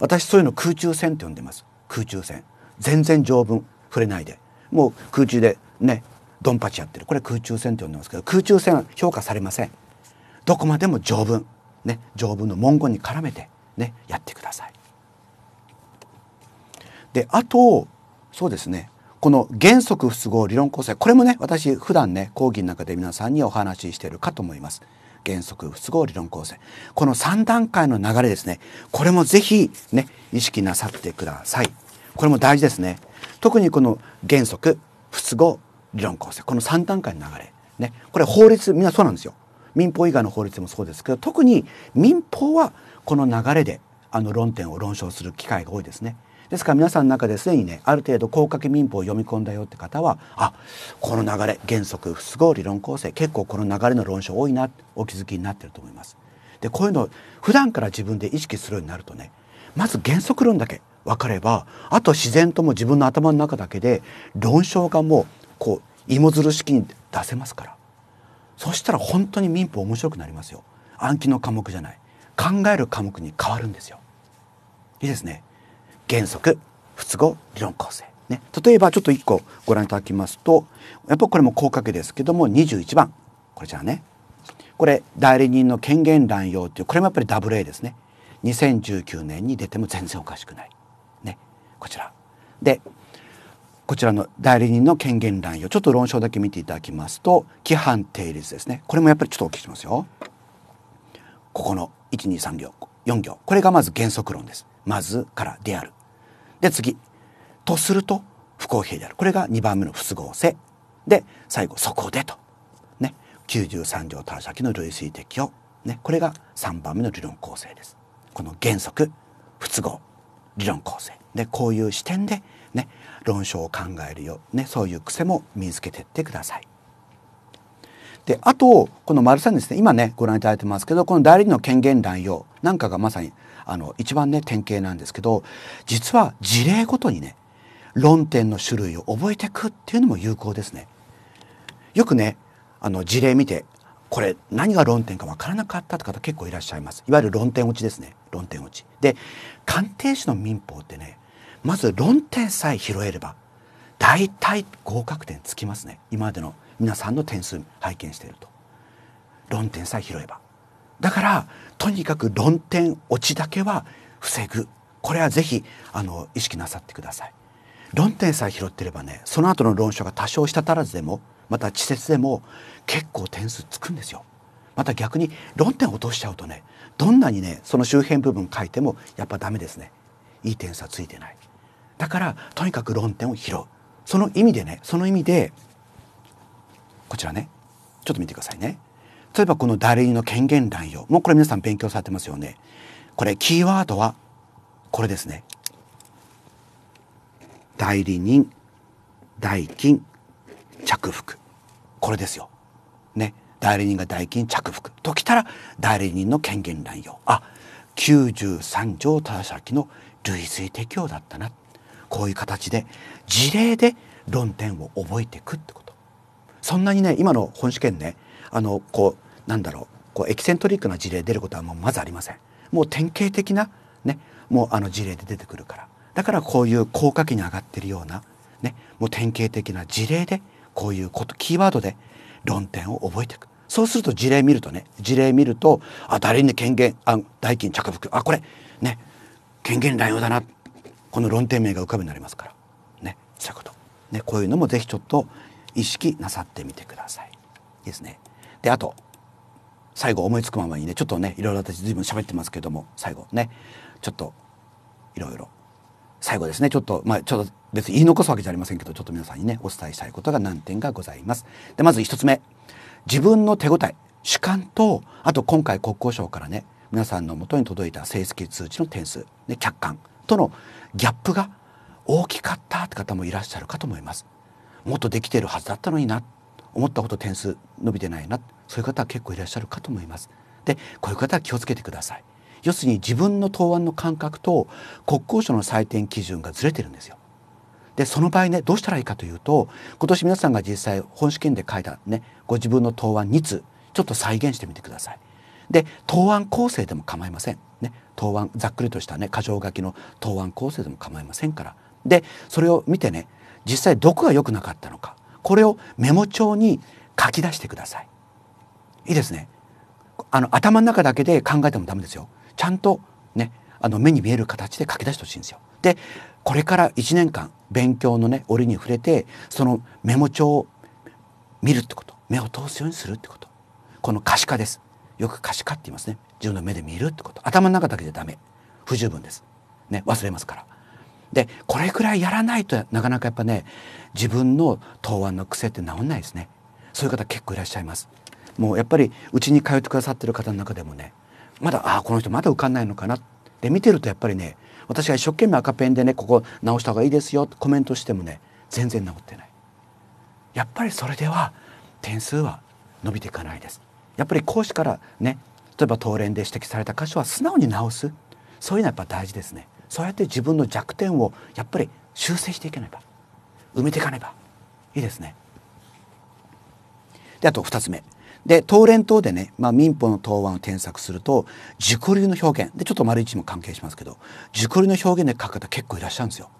A: 私そういうの空中戦って呼んでます空中戦全然条文触れないでもう空中でねドンパチやってるこれ空中戦って呼んでますけど空中戦は評価されませんどこまでも条文ね条文の文言に絡めてねやってくださいであとそうですねこの原則不都合理論構成これもね私普段ね講義の中で皆さんにお話ししてるかと思います原則不都合理論構成この3段階の流れですねこれもぜひね意識なさってくださいこれも大事ですね特にこの原則不都合理論構成この3段階の流れねこれ法律みんなそうなんですよ民法以外の法律もそうですけど特に民法はこの流れであの論点を論証する機会が多いですねですから皆さんの中ですでにねある程度高架け民法を読み込んだよって方はあこの流れ原則不都合理論構成結構この流れの論証多いなお気づきになってると思います。でこういうのを普段から自分で意識するようになるとねまず原則論だけ分かればあと自然とも自分の頭の中だけで論証がもうこう芋づる式に出せますからそしたら本当に民法面白くなりますよ暗記の科目じゃない考える科目に変わるんですよいいですね原則複合理論構成。ね、例えばちょっと1個ご覧いただきますとやっぱこれも広けですけども21番これじゃあねこれ代理人の権限乱用っていうこれもやっぱり WA ですね2019年に出ても全然おかしくない。ね、こちらでこちらの代理人の権限乱用ちょっと論証だけ見ていただきますと規範定律ですねこれもやっぱりちょっとお聞きしますよ。ここの123行4行これがまず原則論です。まずからである。で次とすると不公平であるこれが2番目の不都合性で最後そこでとね93条探査機の類推適用、ねこれが3番目の理論構成ですこの原則不都合理論構成でこういう視点でね論証を考えるよ、ね、そういう癖も身につけてってください。であとこの丸3ですね今ねご覧いただいてますけどこの代理の権限乱用なんかがまさにあの一番ね典型なんですけど実は事例ごとにね論点の種類を覚えていくっていうのも有効ですね。よくねあの事例見てこれ何が論点か分からなかったって方結構いらっしゃいます。いわゆる論点落ちですね論点落ち。で鑑定士の民法ってねまず論点さえ拾えれば大体合格点つきますね今までの皆さんの点数拝見していると論点さえ拾えばだからとにかく論点落ちだけは防ぐこれはぜひあの意識なさってください。論点さえ拾ってればねその後の論証が多少した足らずでもまた稚拙でも結構点数つくんですよ。また逆に論点落としちゃうとねどんなにねその周辺部分書いてもやっぱダメですね。いい点差ついてない。だからとにかく論点を拾う。その意味でねその意味でこちらねちょっと見てくださいね。例えばこの代理人の権限乱用もうこれ皆さん勉強されてますよねこれキーワードはこれですね代理人代金着服これですよね代理人が代金着服ときたら代理人の権限乱用あ93条ただしきの類推適用だったなこういう形で事例で論点を覚えていくってことそんなにね今の本試験ねあのこうなんだろうこうエキセントリックな事例出ることはもうまずありません。もう典型的なねもうあの事例で出てくるからだからこういう高価期に上がってるようなねもう典型的な事例でこういうことキーワードで論点を覚えていく。そうすると事例見るとね事例見るとあ誰に権限あ代金着服あこれね権限乱用だなこの論点名が浮かうになりますからねそういうこと、ね、こういうのもぜひちょっと意識なさってみてください。いいですねであと最後思いつくままにねちょっとねいろいろ私随分喋ってますけども最後ねちょっといろいろ最後ですねちょっとまあちょっと別に言い残すわけじゃありませんけどちょっと皆さんにねお伝えしたいことが何点がございます。でまず1つ目自分の手応え主観とあと今回国交省からね皆さんのもとに届いた成績通知の点数で客観とのギャップが大きかったって方もいらっしゃるかと思います。もっとできてるはずだったのになっ思ったこと点数伸びてないなそういう方は結構いらっしゃるかと思います。でこういう方は気をつけてください。要するに自分の答案の感覚と国交省の採点基準がずれてるんですよ。でその場合ねどうしたらいいかというと今年皆さんが実際本試験で書いたねご自分の答案2つちょっと再現してみてください。で答案構成でも構いません。ね、答案ざっくりとしたね箇条書きの答案構成でも構いませんから。でそれを見てね実際どこが良くなかったのかこれをメモ帳に書き出してくださいいいですねあの頭の中だけで考えてもダメですよちゃんとねあの目に見える形で書き出してほしいんですよでこれから1年間勉強のね折に触れてそのメモ帳を見るってこと目を通すようにするってことこの可視化ですよく可視化って言いますね自分の目で見るってこと頭の中だけじゃダメ不十分ですね忘れますからでこれくらいやらないとなかなかやっぱね自分の答案の癖って治んないですねそういう方結構いらっしゃいますもうやっぱりうちに通ってくださってる方の中でもねまだああこの人まだ受かんないのかなで見てるとやっぱりね私が一生懸命赤ペンでねここ直した方がいいですよコメントしてもね全然治ってないやっぱりそれでは点数は伸びていかないですやっぱり講師からね例えば答練で指摘された箇所は素直に直すそういうのはやっぱ大事ですね。そうやって自分の弱点をやっぱり修正していけないば埋めていかねばいいですね。であと2つ目で東連等でね、まあ、民法の答案を添削すると自己流の表現でちょっと丸一も関係しますけど自己流の表現で書く方結構いらっしゃるんですよ。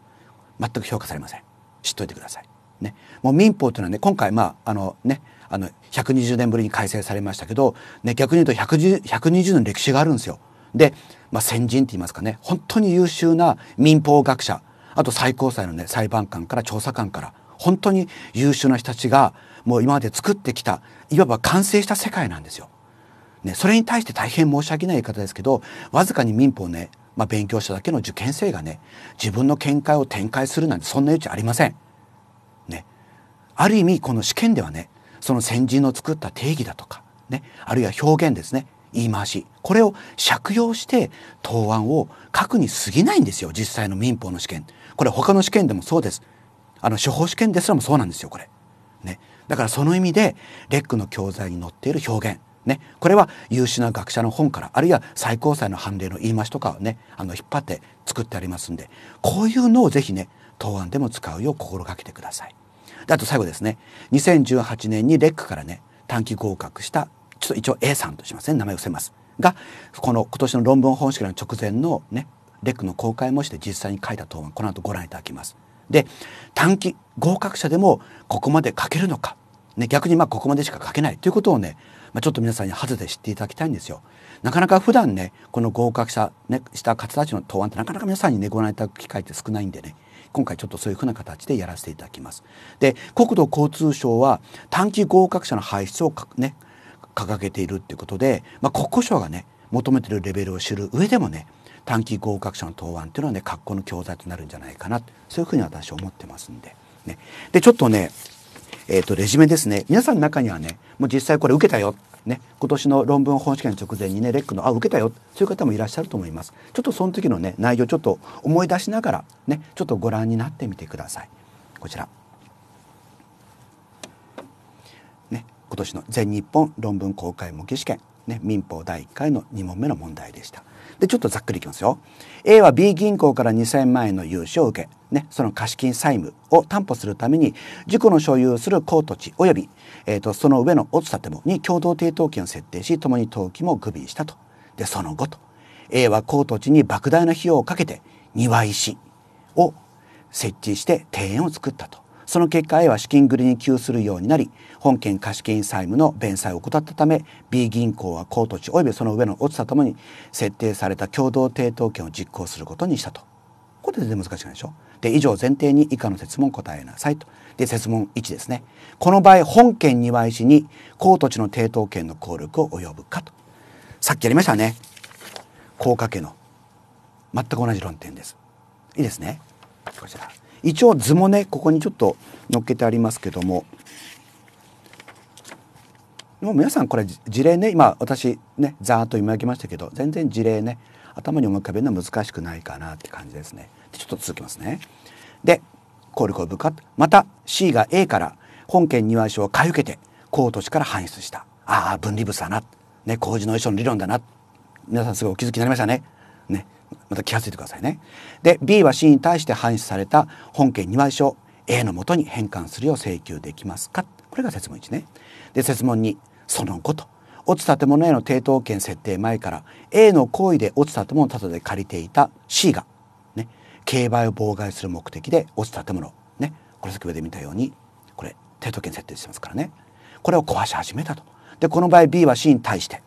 A: 全く評価されません。知っといてください。ね、もう民法というのはね今回まああのねあの120年ぶりに改正されましたけど、ね、逆に言うと120年歴史があるんですよ。で、まあ、先人って言いますかね本当に優秀な民法学者あと最高裁のね裁判官から調査官から本当に優秀な人たちがもう今まで作ってきたいわば完成した世界なんですよ。ね、それに対して大変申し訳ない言い方ですけどわずかに民法ね、まあ、勉強しただけの受験生がね自分の見解を展開するなんてそんな余地ありません。ね、ある意味この試験ではねその先人の作った定義だとか、ね、あるいは表現ですね言い回しこれを借用して答案を書くに過ぎないんですよ実際の民法の試験これ他の試験でもそうですあの司法試験ですらもそうなんですよこれ、ね、だからその意味でレックの教材に載っている表現ね、これは優秀な学者の本からあるいは最高裁の判例の言い回しとかをねあの引っ張って作ってありますんでこういうのをぜひね答案でも使うよう心がけてください。であと最後ですね2018年にレックからね短期合格したちょっと一応 A さんとしますね名前を伏せますがこの今年の論文本式の直前のねレックの公開もして実際に書いた答案この後ご覧いただきます。で短期合格者でもここまで書けるのか、ね、逆にまあここまでしか書けないということをね、まあ、ちょっと皆さんにハズで知っていただきたいんですよ。なかなか普段ねこの合格者、ね、した方たちの答案ってなかなか皆さんにねご覧いただく機会って少ないんでね今回ちょっとそういうふうな形でやらせていただきます。で国土交通省は短期合格者の排出をね掲げているっていうことで、まあ、国交省がね求めてるレベルを知る上でもね短期合格者の答案っていうのはね格好の教材となるんじゃないかなそういうふうに私は思ってますんで。ね、でちょっとねえっ、ー、とレジュメですね皆さんの中にはねもう実際これ受けたよ、ね、今年の論文本試験直前にねレックのあ受けたよそういう方もいらっしゃると思いますちょっとその時のね内容ちょっと思い出しながらねちょっとご覧になってみてくださいこちら今年の全日本論文公開模擬試験、ね、民法第1回の2問目の問題でした。でちょっとざっくりいきますよ。A は B 銀行から2,000万円の融資を受け、ね、その貸金債務を担保するために事故の所有する高土地及び、えーと、その上の落ち建物に共同抵当権を設定し共に登記も具備したと。でその後と A は高土地に莫大な費用をかけて庭石を設置して庭園を作ったと。その結果 A は資金繰りに給するようになり本件貸金債務の弁済を怠ったため B 銀行は公土地及びその上の落ちたともに設定された共同抵当権を実行することにしたと。これで難しくないでしょで以上前提に以下の説問答えなさいと。で説問1ですね。この場合本件庭石に公土地の抵当権の効力を及ぶかと。さっきやりましたね。高家家の全く同じ論点です。いいですね。こちら。一応図もねここにちょっと載っけてありますけどももう皆さんこれ事例ね今私ねざーっと読み上げましたけど全然事例ね頭に思い浮かべるのは難しくないかなって感じですね。ちょっと続きますね。でコルコ部下」また C が A から本件庭石を買い受けて高都市から搬出した。ああ分離物だな。ね工事の衣装の理論だな。皆さんすごいお気づきになりましたね。ねまた気が付いてくださいね。で B は C に対して反止された本件2枚書 A のもとに返還するよう請求できますかこれが説問1ね。で説問2その後と落ちた建物への抵当権設定前から A の行為で落ちた建物をたダで借りていた C が、ね、競売を妨害する目的で落ちた建物、ね、これ先ほどで見たようにこれ抵当権設定してますからねこれを壊し始めたと。でこの場合 B は C に対して、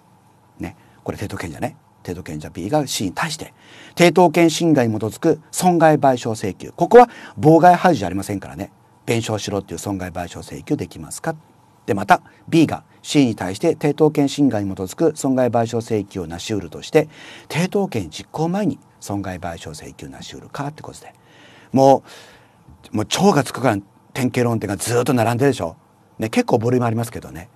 A: ね、これ抵当権じゃね帝都権者 B が C に対して、抵当権侵害に基づく損害賠償請求。ここは妨害排除じゃありませんからね。弁償しろっていう損害賠償請求できますかで、また B が C に対して抵当権侵害に基づく損害賠償請求を成し得るとして、抵当権実行前に損害賠償請求なし得るかってことで。もう、もう超がつくから典型論点がずっと並んでるでしょ。ね、結構ボリュームありますけどね。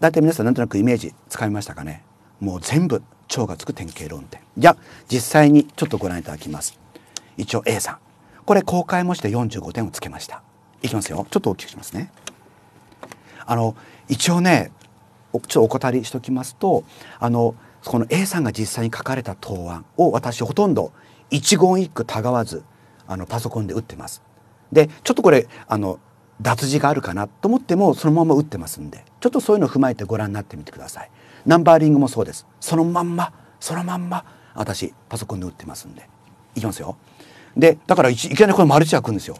A: だって皆さんなんとなくイメージつかみましたかね。もう全部腸がつく典型論点じゃあ実際にちょっとご覧いただきます一応 A さんこれ公開もして45点をつけましたいきますよちょっと大きくしますねあの一応ねちょっとお断りしておきますとあのこの A さんが実際に書かれた答案を私ほとんど一言一句たがわずあのパソコンで打ってますでちょっとこれあの脱字があるかなと思ってもそのまま打ってますんでちょっとそういうのを踏まえてご覧になってみてください。ナンバーリングもそうですそのまんまそのまんま私パソコンで打ってますんでいきますよでだからいきなりこれマルチがくんですよ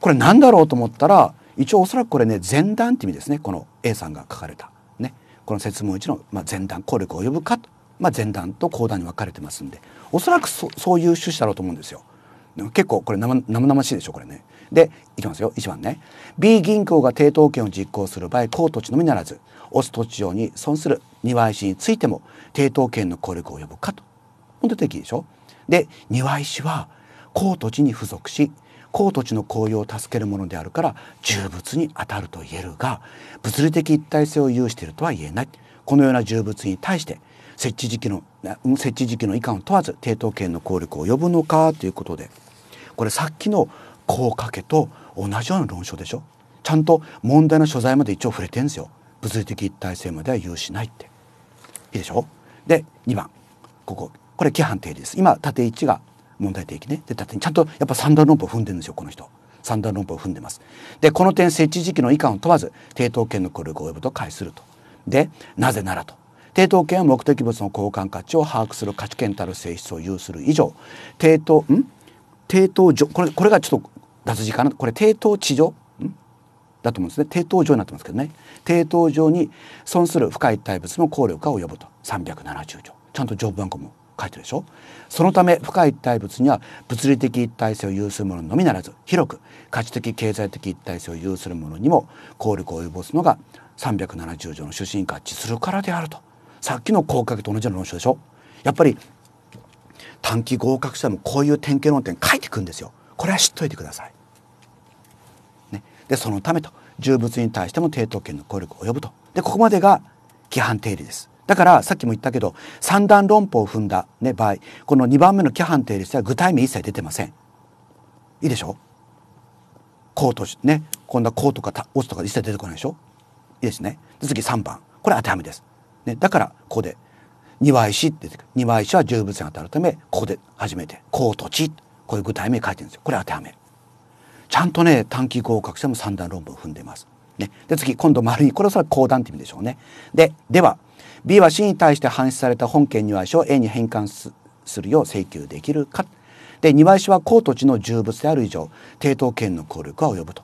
A: これなんだろうと思ったら一応おそらくこれね前段って意味ですねこの A さんが書かれた、ね、この説問1の、まあ、前段効力を及ぶかまあ、前段と後段に分かれてますんでおそらくそそういう趣旨だろうと思うんですよ。結構これ生々しいでしょこれね。でいきますよ1番ね。B 銀行が抵当権を実行する場合高土地のみならず押すト地上に損する庭石についても抵当権の効力を及ぶかと。本当的でしょで庭石は高土地に付属し高土地の紅葉を助けるものであるから重物に当たると言えるが物理的一体性を有しているとは言えないこのような重物に対して設置時期の設置時期の以下を問わず抵当権の効力を及ぶのかということでこれさっきの高掛けと同じような論証でしょちゃんと問題の所在まで一応触れてるんですよ物理的体制までは有しないっていいでしょで2番こここれ規範定理です今縦1が問題定義ねで縦にちゃんとやっぱ三段論法踏んでるんですよこの人三段論法踏んでますでこの点設置時期の以下を問わず抵当権の効力及ぶと解するとでなぜならと抵当権は目的物の交換価値を把握する価値権たる性質を有する以上抵当ん抵当上これこれがちょっと脱字かなこれ抵当地上だと思うんですね低等上になってますけどね低等上に損する深い体物の効力が及ぶと370条ちゃんと条文案項も書いてるでしょそのため深い体物には物理的一体性を有するもののみならず広く価値的経済的一体性を有するものにも効力を及ぼすのが370条の主審合致するからであるとさっきの合格と同じような論証でしょやっぱり短期合格者もこういう典型論点書いてくんですよこれは知っといてくださいでそのためと重物に対しても抵当権の効力を及ぶとでここまでが規範定理ですだからさっきも言ったけど三段論法を踏んだ、ね、場合この2番目の規範定理としては具体名一切出てませんいいでしょこうとしねこんなこうとか押すとか一切出てこないでしょいいですねで次3番これ当てはめです、ね、だからここで庭石って庭石は重物に当たるためここで初めてこうとちこういう具体名書いてるんですよこれ当てはめちゃんとね短期合格者も三段論文を踏んでます。ね、で次今度丸い。これはそれは講談って意味でしょうね。ででは B は C に対して反出された本件二倍書を A に変換すするよう請求できるか。で庭倍書は高土地の重物である以上抵当権の効力は及ぶと。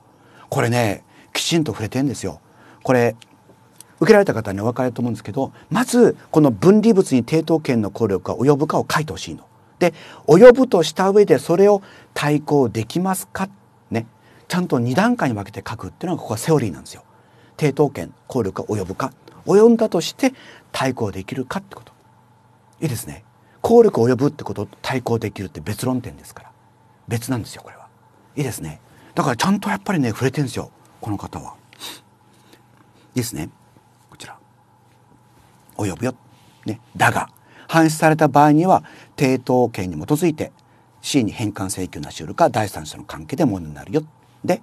A: これねきちんと触れてんですよ。これ受けられた方にお分かりだと思うんですけどまずこの分離物に抵当権の効力が及ぶかを書いてほしいの。で及ぶとした上でそれを対抗できますかっちゃんと2段階に分けて書くっていうのがここはセオリーなんですよ。抵当権効力が及ぶか及んだとして対抗できるかってこといいですね効力及ぶってことと対抗できるって別論点ですから別なんですよこれはいいですねだからちゃんとやっぱりね触れてるんですよこの方はいいですねこちら及ぶよ、ね、だが搬出された場合には抵当権に基づいて C に返還請求なし得るか第三者の関係で問題になるよで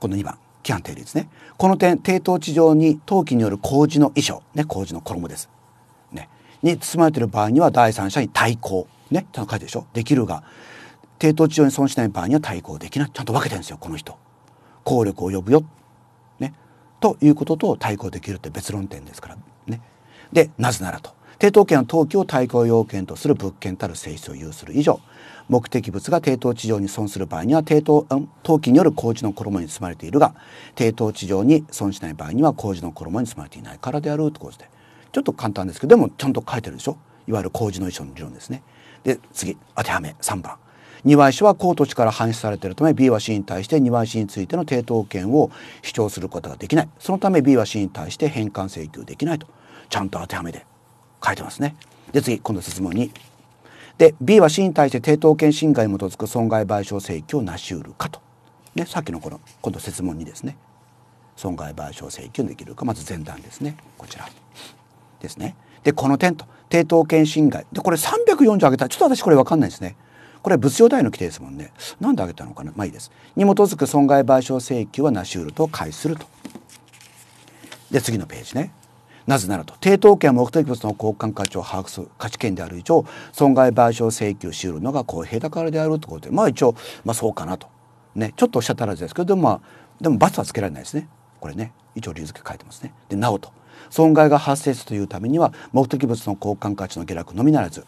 A: この2番規範定理ですねこの点低等地上に陶器による麹の衣装、ね、麹の衣です、ね、に包まれている場合には第三者に対抗ねちゃんと書いてるでしょできるが低等地上に損しない場合には対抗できないちゃんと分けてるんですよこの人効力を呼ぶよ、ね、ということと対抗できるって別論点ですからねでなぜならと抵当権は登記を対抗要件とする物件たる性質を有する以上目的物が低等地上に損する場合には低等陶器による工事の衣に包まれているが低等地上に損しない場合には工事の衣に包まれていないからであるとこうしてちょっと簡単ですけどでもちゃんと書いてるでしょいわゆる工事の衣装の理論ですね。で次当てはめ3番庭石は公都市から搬出されているため B は C に対して庭石についての抵当権を主張することができないそのため B は C に対して返還請求できないとちゃんと当てはめで書いてますね。で次今度質問にで B は C に対して抵当権侵害に基づく損害賠償請求を成し得るかと、ね、さっきのこの今度設問にですね損害賠償請求できるかまず前段ですねこちらですね。でこの点と抵当権侵害でこれ340上げたちょっと私これ分かんないですね。これ物用代の規定ですもんね。なんで上げたのかなまあいいです。に基づく損害賠償請求は成し得ると解すると。で次のページね。なぜならと抵当権は目的物の交換価値を把握する価値権である以上損害賠償請求しうるのが公平だからであるということでまあ一応、まあ、そうかなと、ね、ちょっとおっしゃったらずですけどでもまあでも罰はつけられないですねこれね一応理由付け書いてますね。でなおと損害が発生するというためには目的物の交換価値の下落のみならず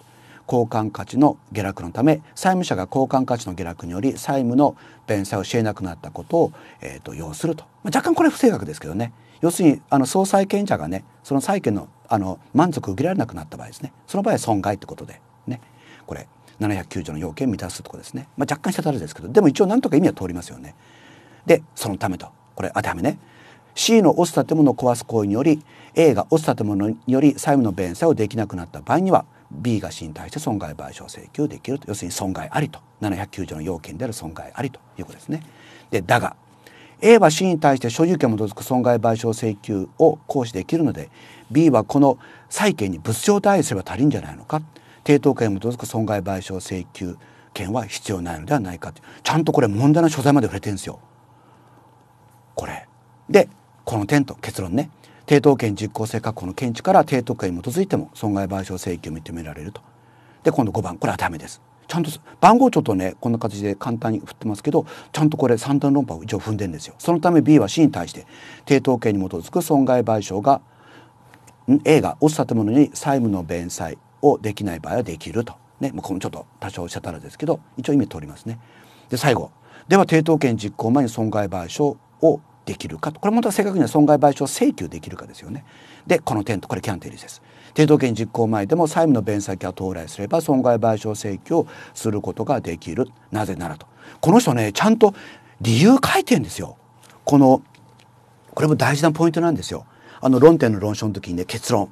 A: 交換価値の下落のため債務者が交換価値の下落により債務の弁済をしえなくなったことを、えーと、と要すると、まあ、若干これ不正確ですけどね要するにあの総債権者がねその債権のあの満足を受けられなくなった場合ですねその場合は損害ってことでねこれ709条の要件を満たすとこですね、まあ、若干したたるですけどでも一応何とか意味は通りますよね。でそのためとこれ当てはめね C の押す建物を壊す行為により A が押す建物により債務の弁済をできなくなった場合には B が死に対して損害賠償請求できると要するに損害ありと709条の要件である損害ありということですね。でだが A は C に対して所有権をづく損害賠償請求を行使できるので B はこの債権に物証対応すれば足りんじゃないのか抵当権に基づく損害賠償請求権は必要ないのではないかとちゃんとこれ問題の所在まで触れてるんですよ。これでこの点と結論ね抵当権実効性確保の見地から抵当権に基づいても損害賠償請求を認められると。で今度5番これはダメです。ちゃんと番号ちょっとねこんな形で簡単に振ってますけどちゃんとこれ三段論破を一応踏んでんですよ。そのため B は C に対して抵当権に基づく損害賠償が A が落ちた建物に債務の弁済をできない場合はできると。ね、もうこのちょっと多少おっしゃったらですけど一応意味通りますね。で最後では抵当権実行前に損害賠償をできるかとこれもまた正確には損害賠償請求できるかですよね。でこの点とこれキャンテリーです。抵当権実行前でも債務の弁済が到来すれば損害賠償請求をすることができるなぜならとこの人ねちゃんと理由書いてんですよこのこれも大事なポイントなんですよあの論点の論証の時にね結論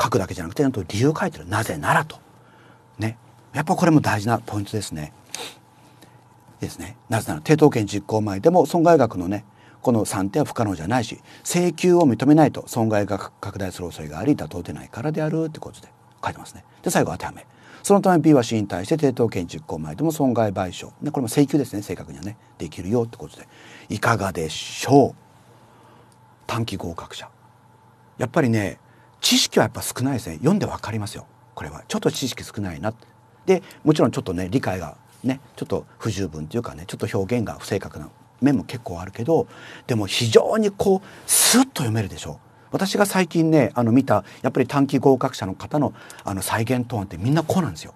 A: 書くだけじゃなくてちゃんと理由書いてるなぜならとねやっぱこれも大事なポイントですね。ですね。なぜなら抵当権実行前でも損害額のねこの3点は不可能じゃないし請求を認めないと損害が拡大する恐れがあり妥当でないからであるってことで書いてますね。で最後当てはめ。そのため B は C に対して抵当権実行前でも損害賠償これも請求ですね正確にはねできるよってことでいかがでしょう短期合格者やっぱりね知識はやっぱ少ないですね読んで分かりますよこれはちょっと知識少ないなでもちろんちょっとね理解がねちょっと不十分というかねちょっと表現が不正確な面も結構あるけどでも非常にこうスッと読めるでしょう。私が最近ねあの見たやっぱり短期合格者の方のあの再現答案ってみんなこうなんですよ。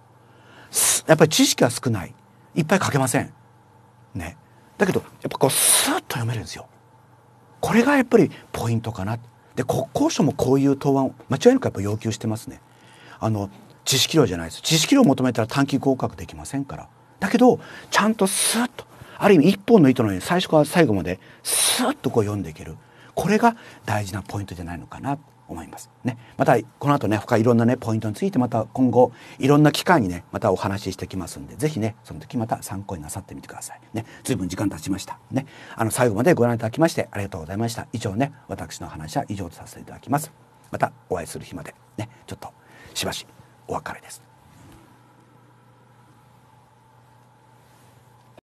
A: やっぱり知識は少ないいっぱい書けません。ね、だけどやっぱこうスッと読めるんですよ。これがやっぱりポイントかな。で国交省もこういう答案を間違いなくやっぱ要求してますね。あの知識量じゃないです知識量を求めたら短期合格できませんからだけどちゃんとスッとある意味一本の糸のように最初から最後までスーッとこう読んでいけるこれが大事なポイントじゃないのかなと思います。ね、またこの後ね他いろんなねポイントについてまた今後いろんな機会にねまたお話ししてきますんで是非ねその時また参考になさってみてください。ね随分時間経ちました。ねあの最後までご覧いただきましてありがとうございました。以上ね私の話は以上とさせていただきます。またお会いする日までねちょっとしばしお別れです。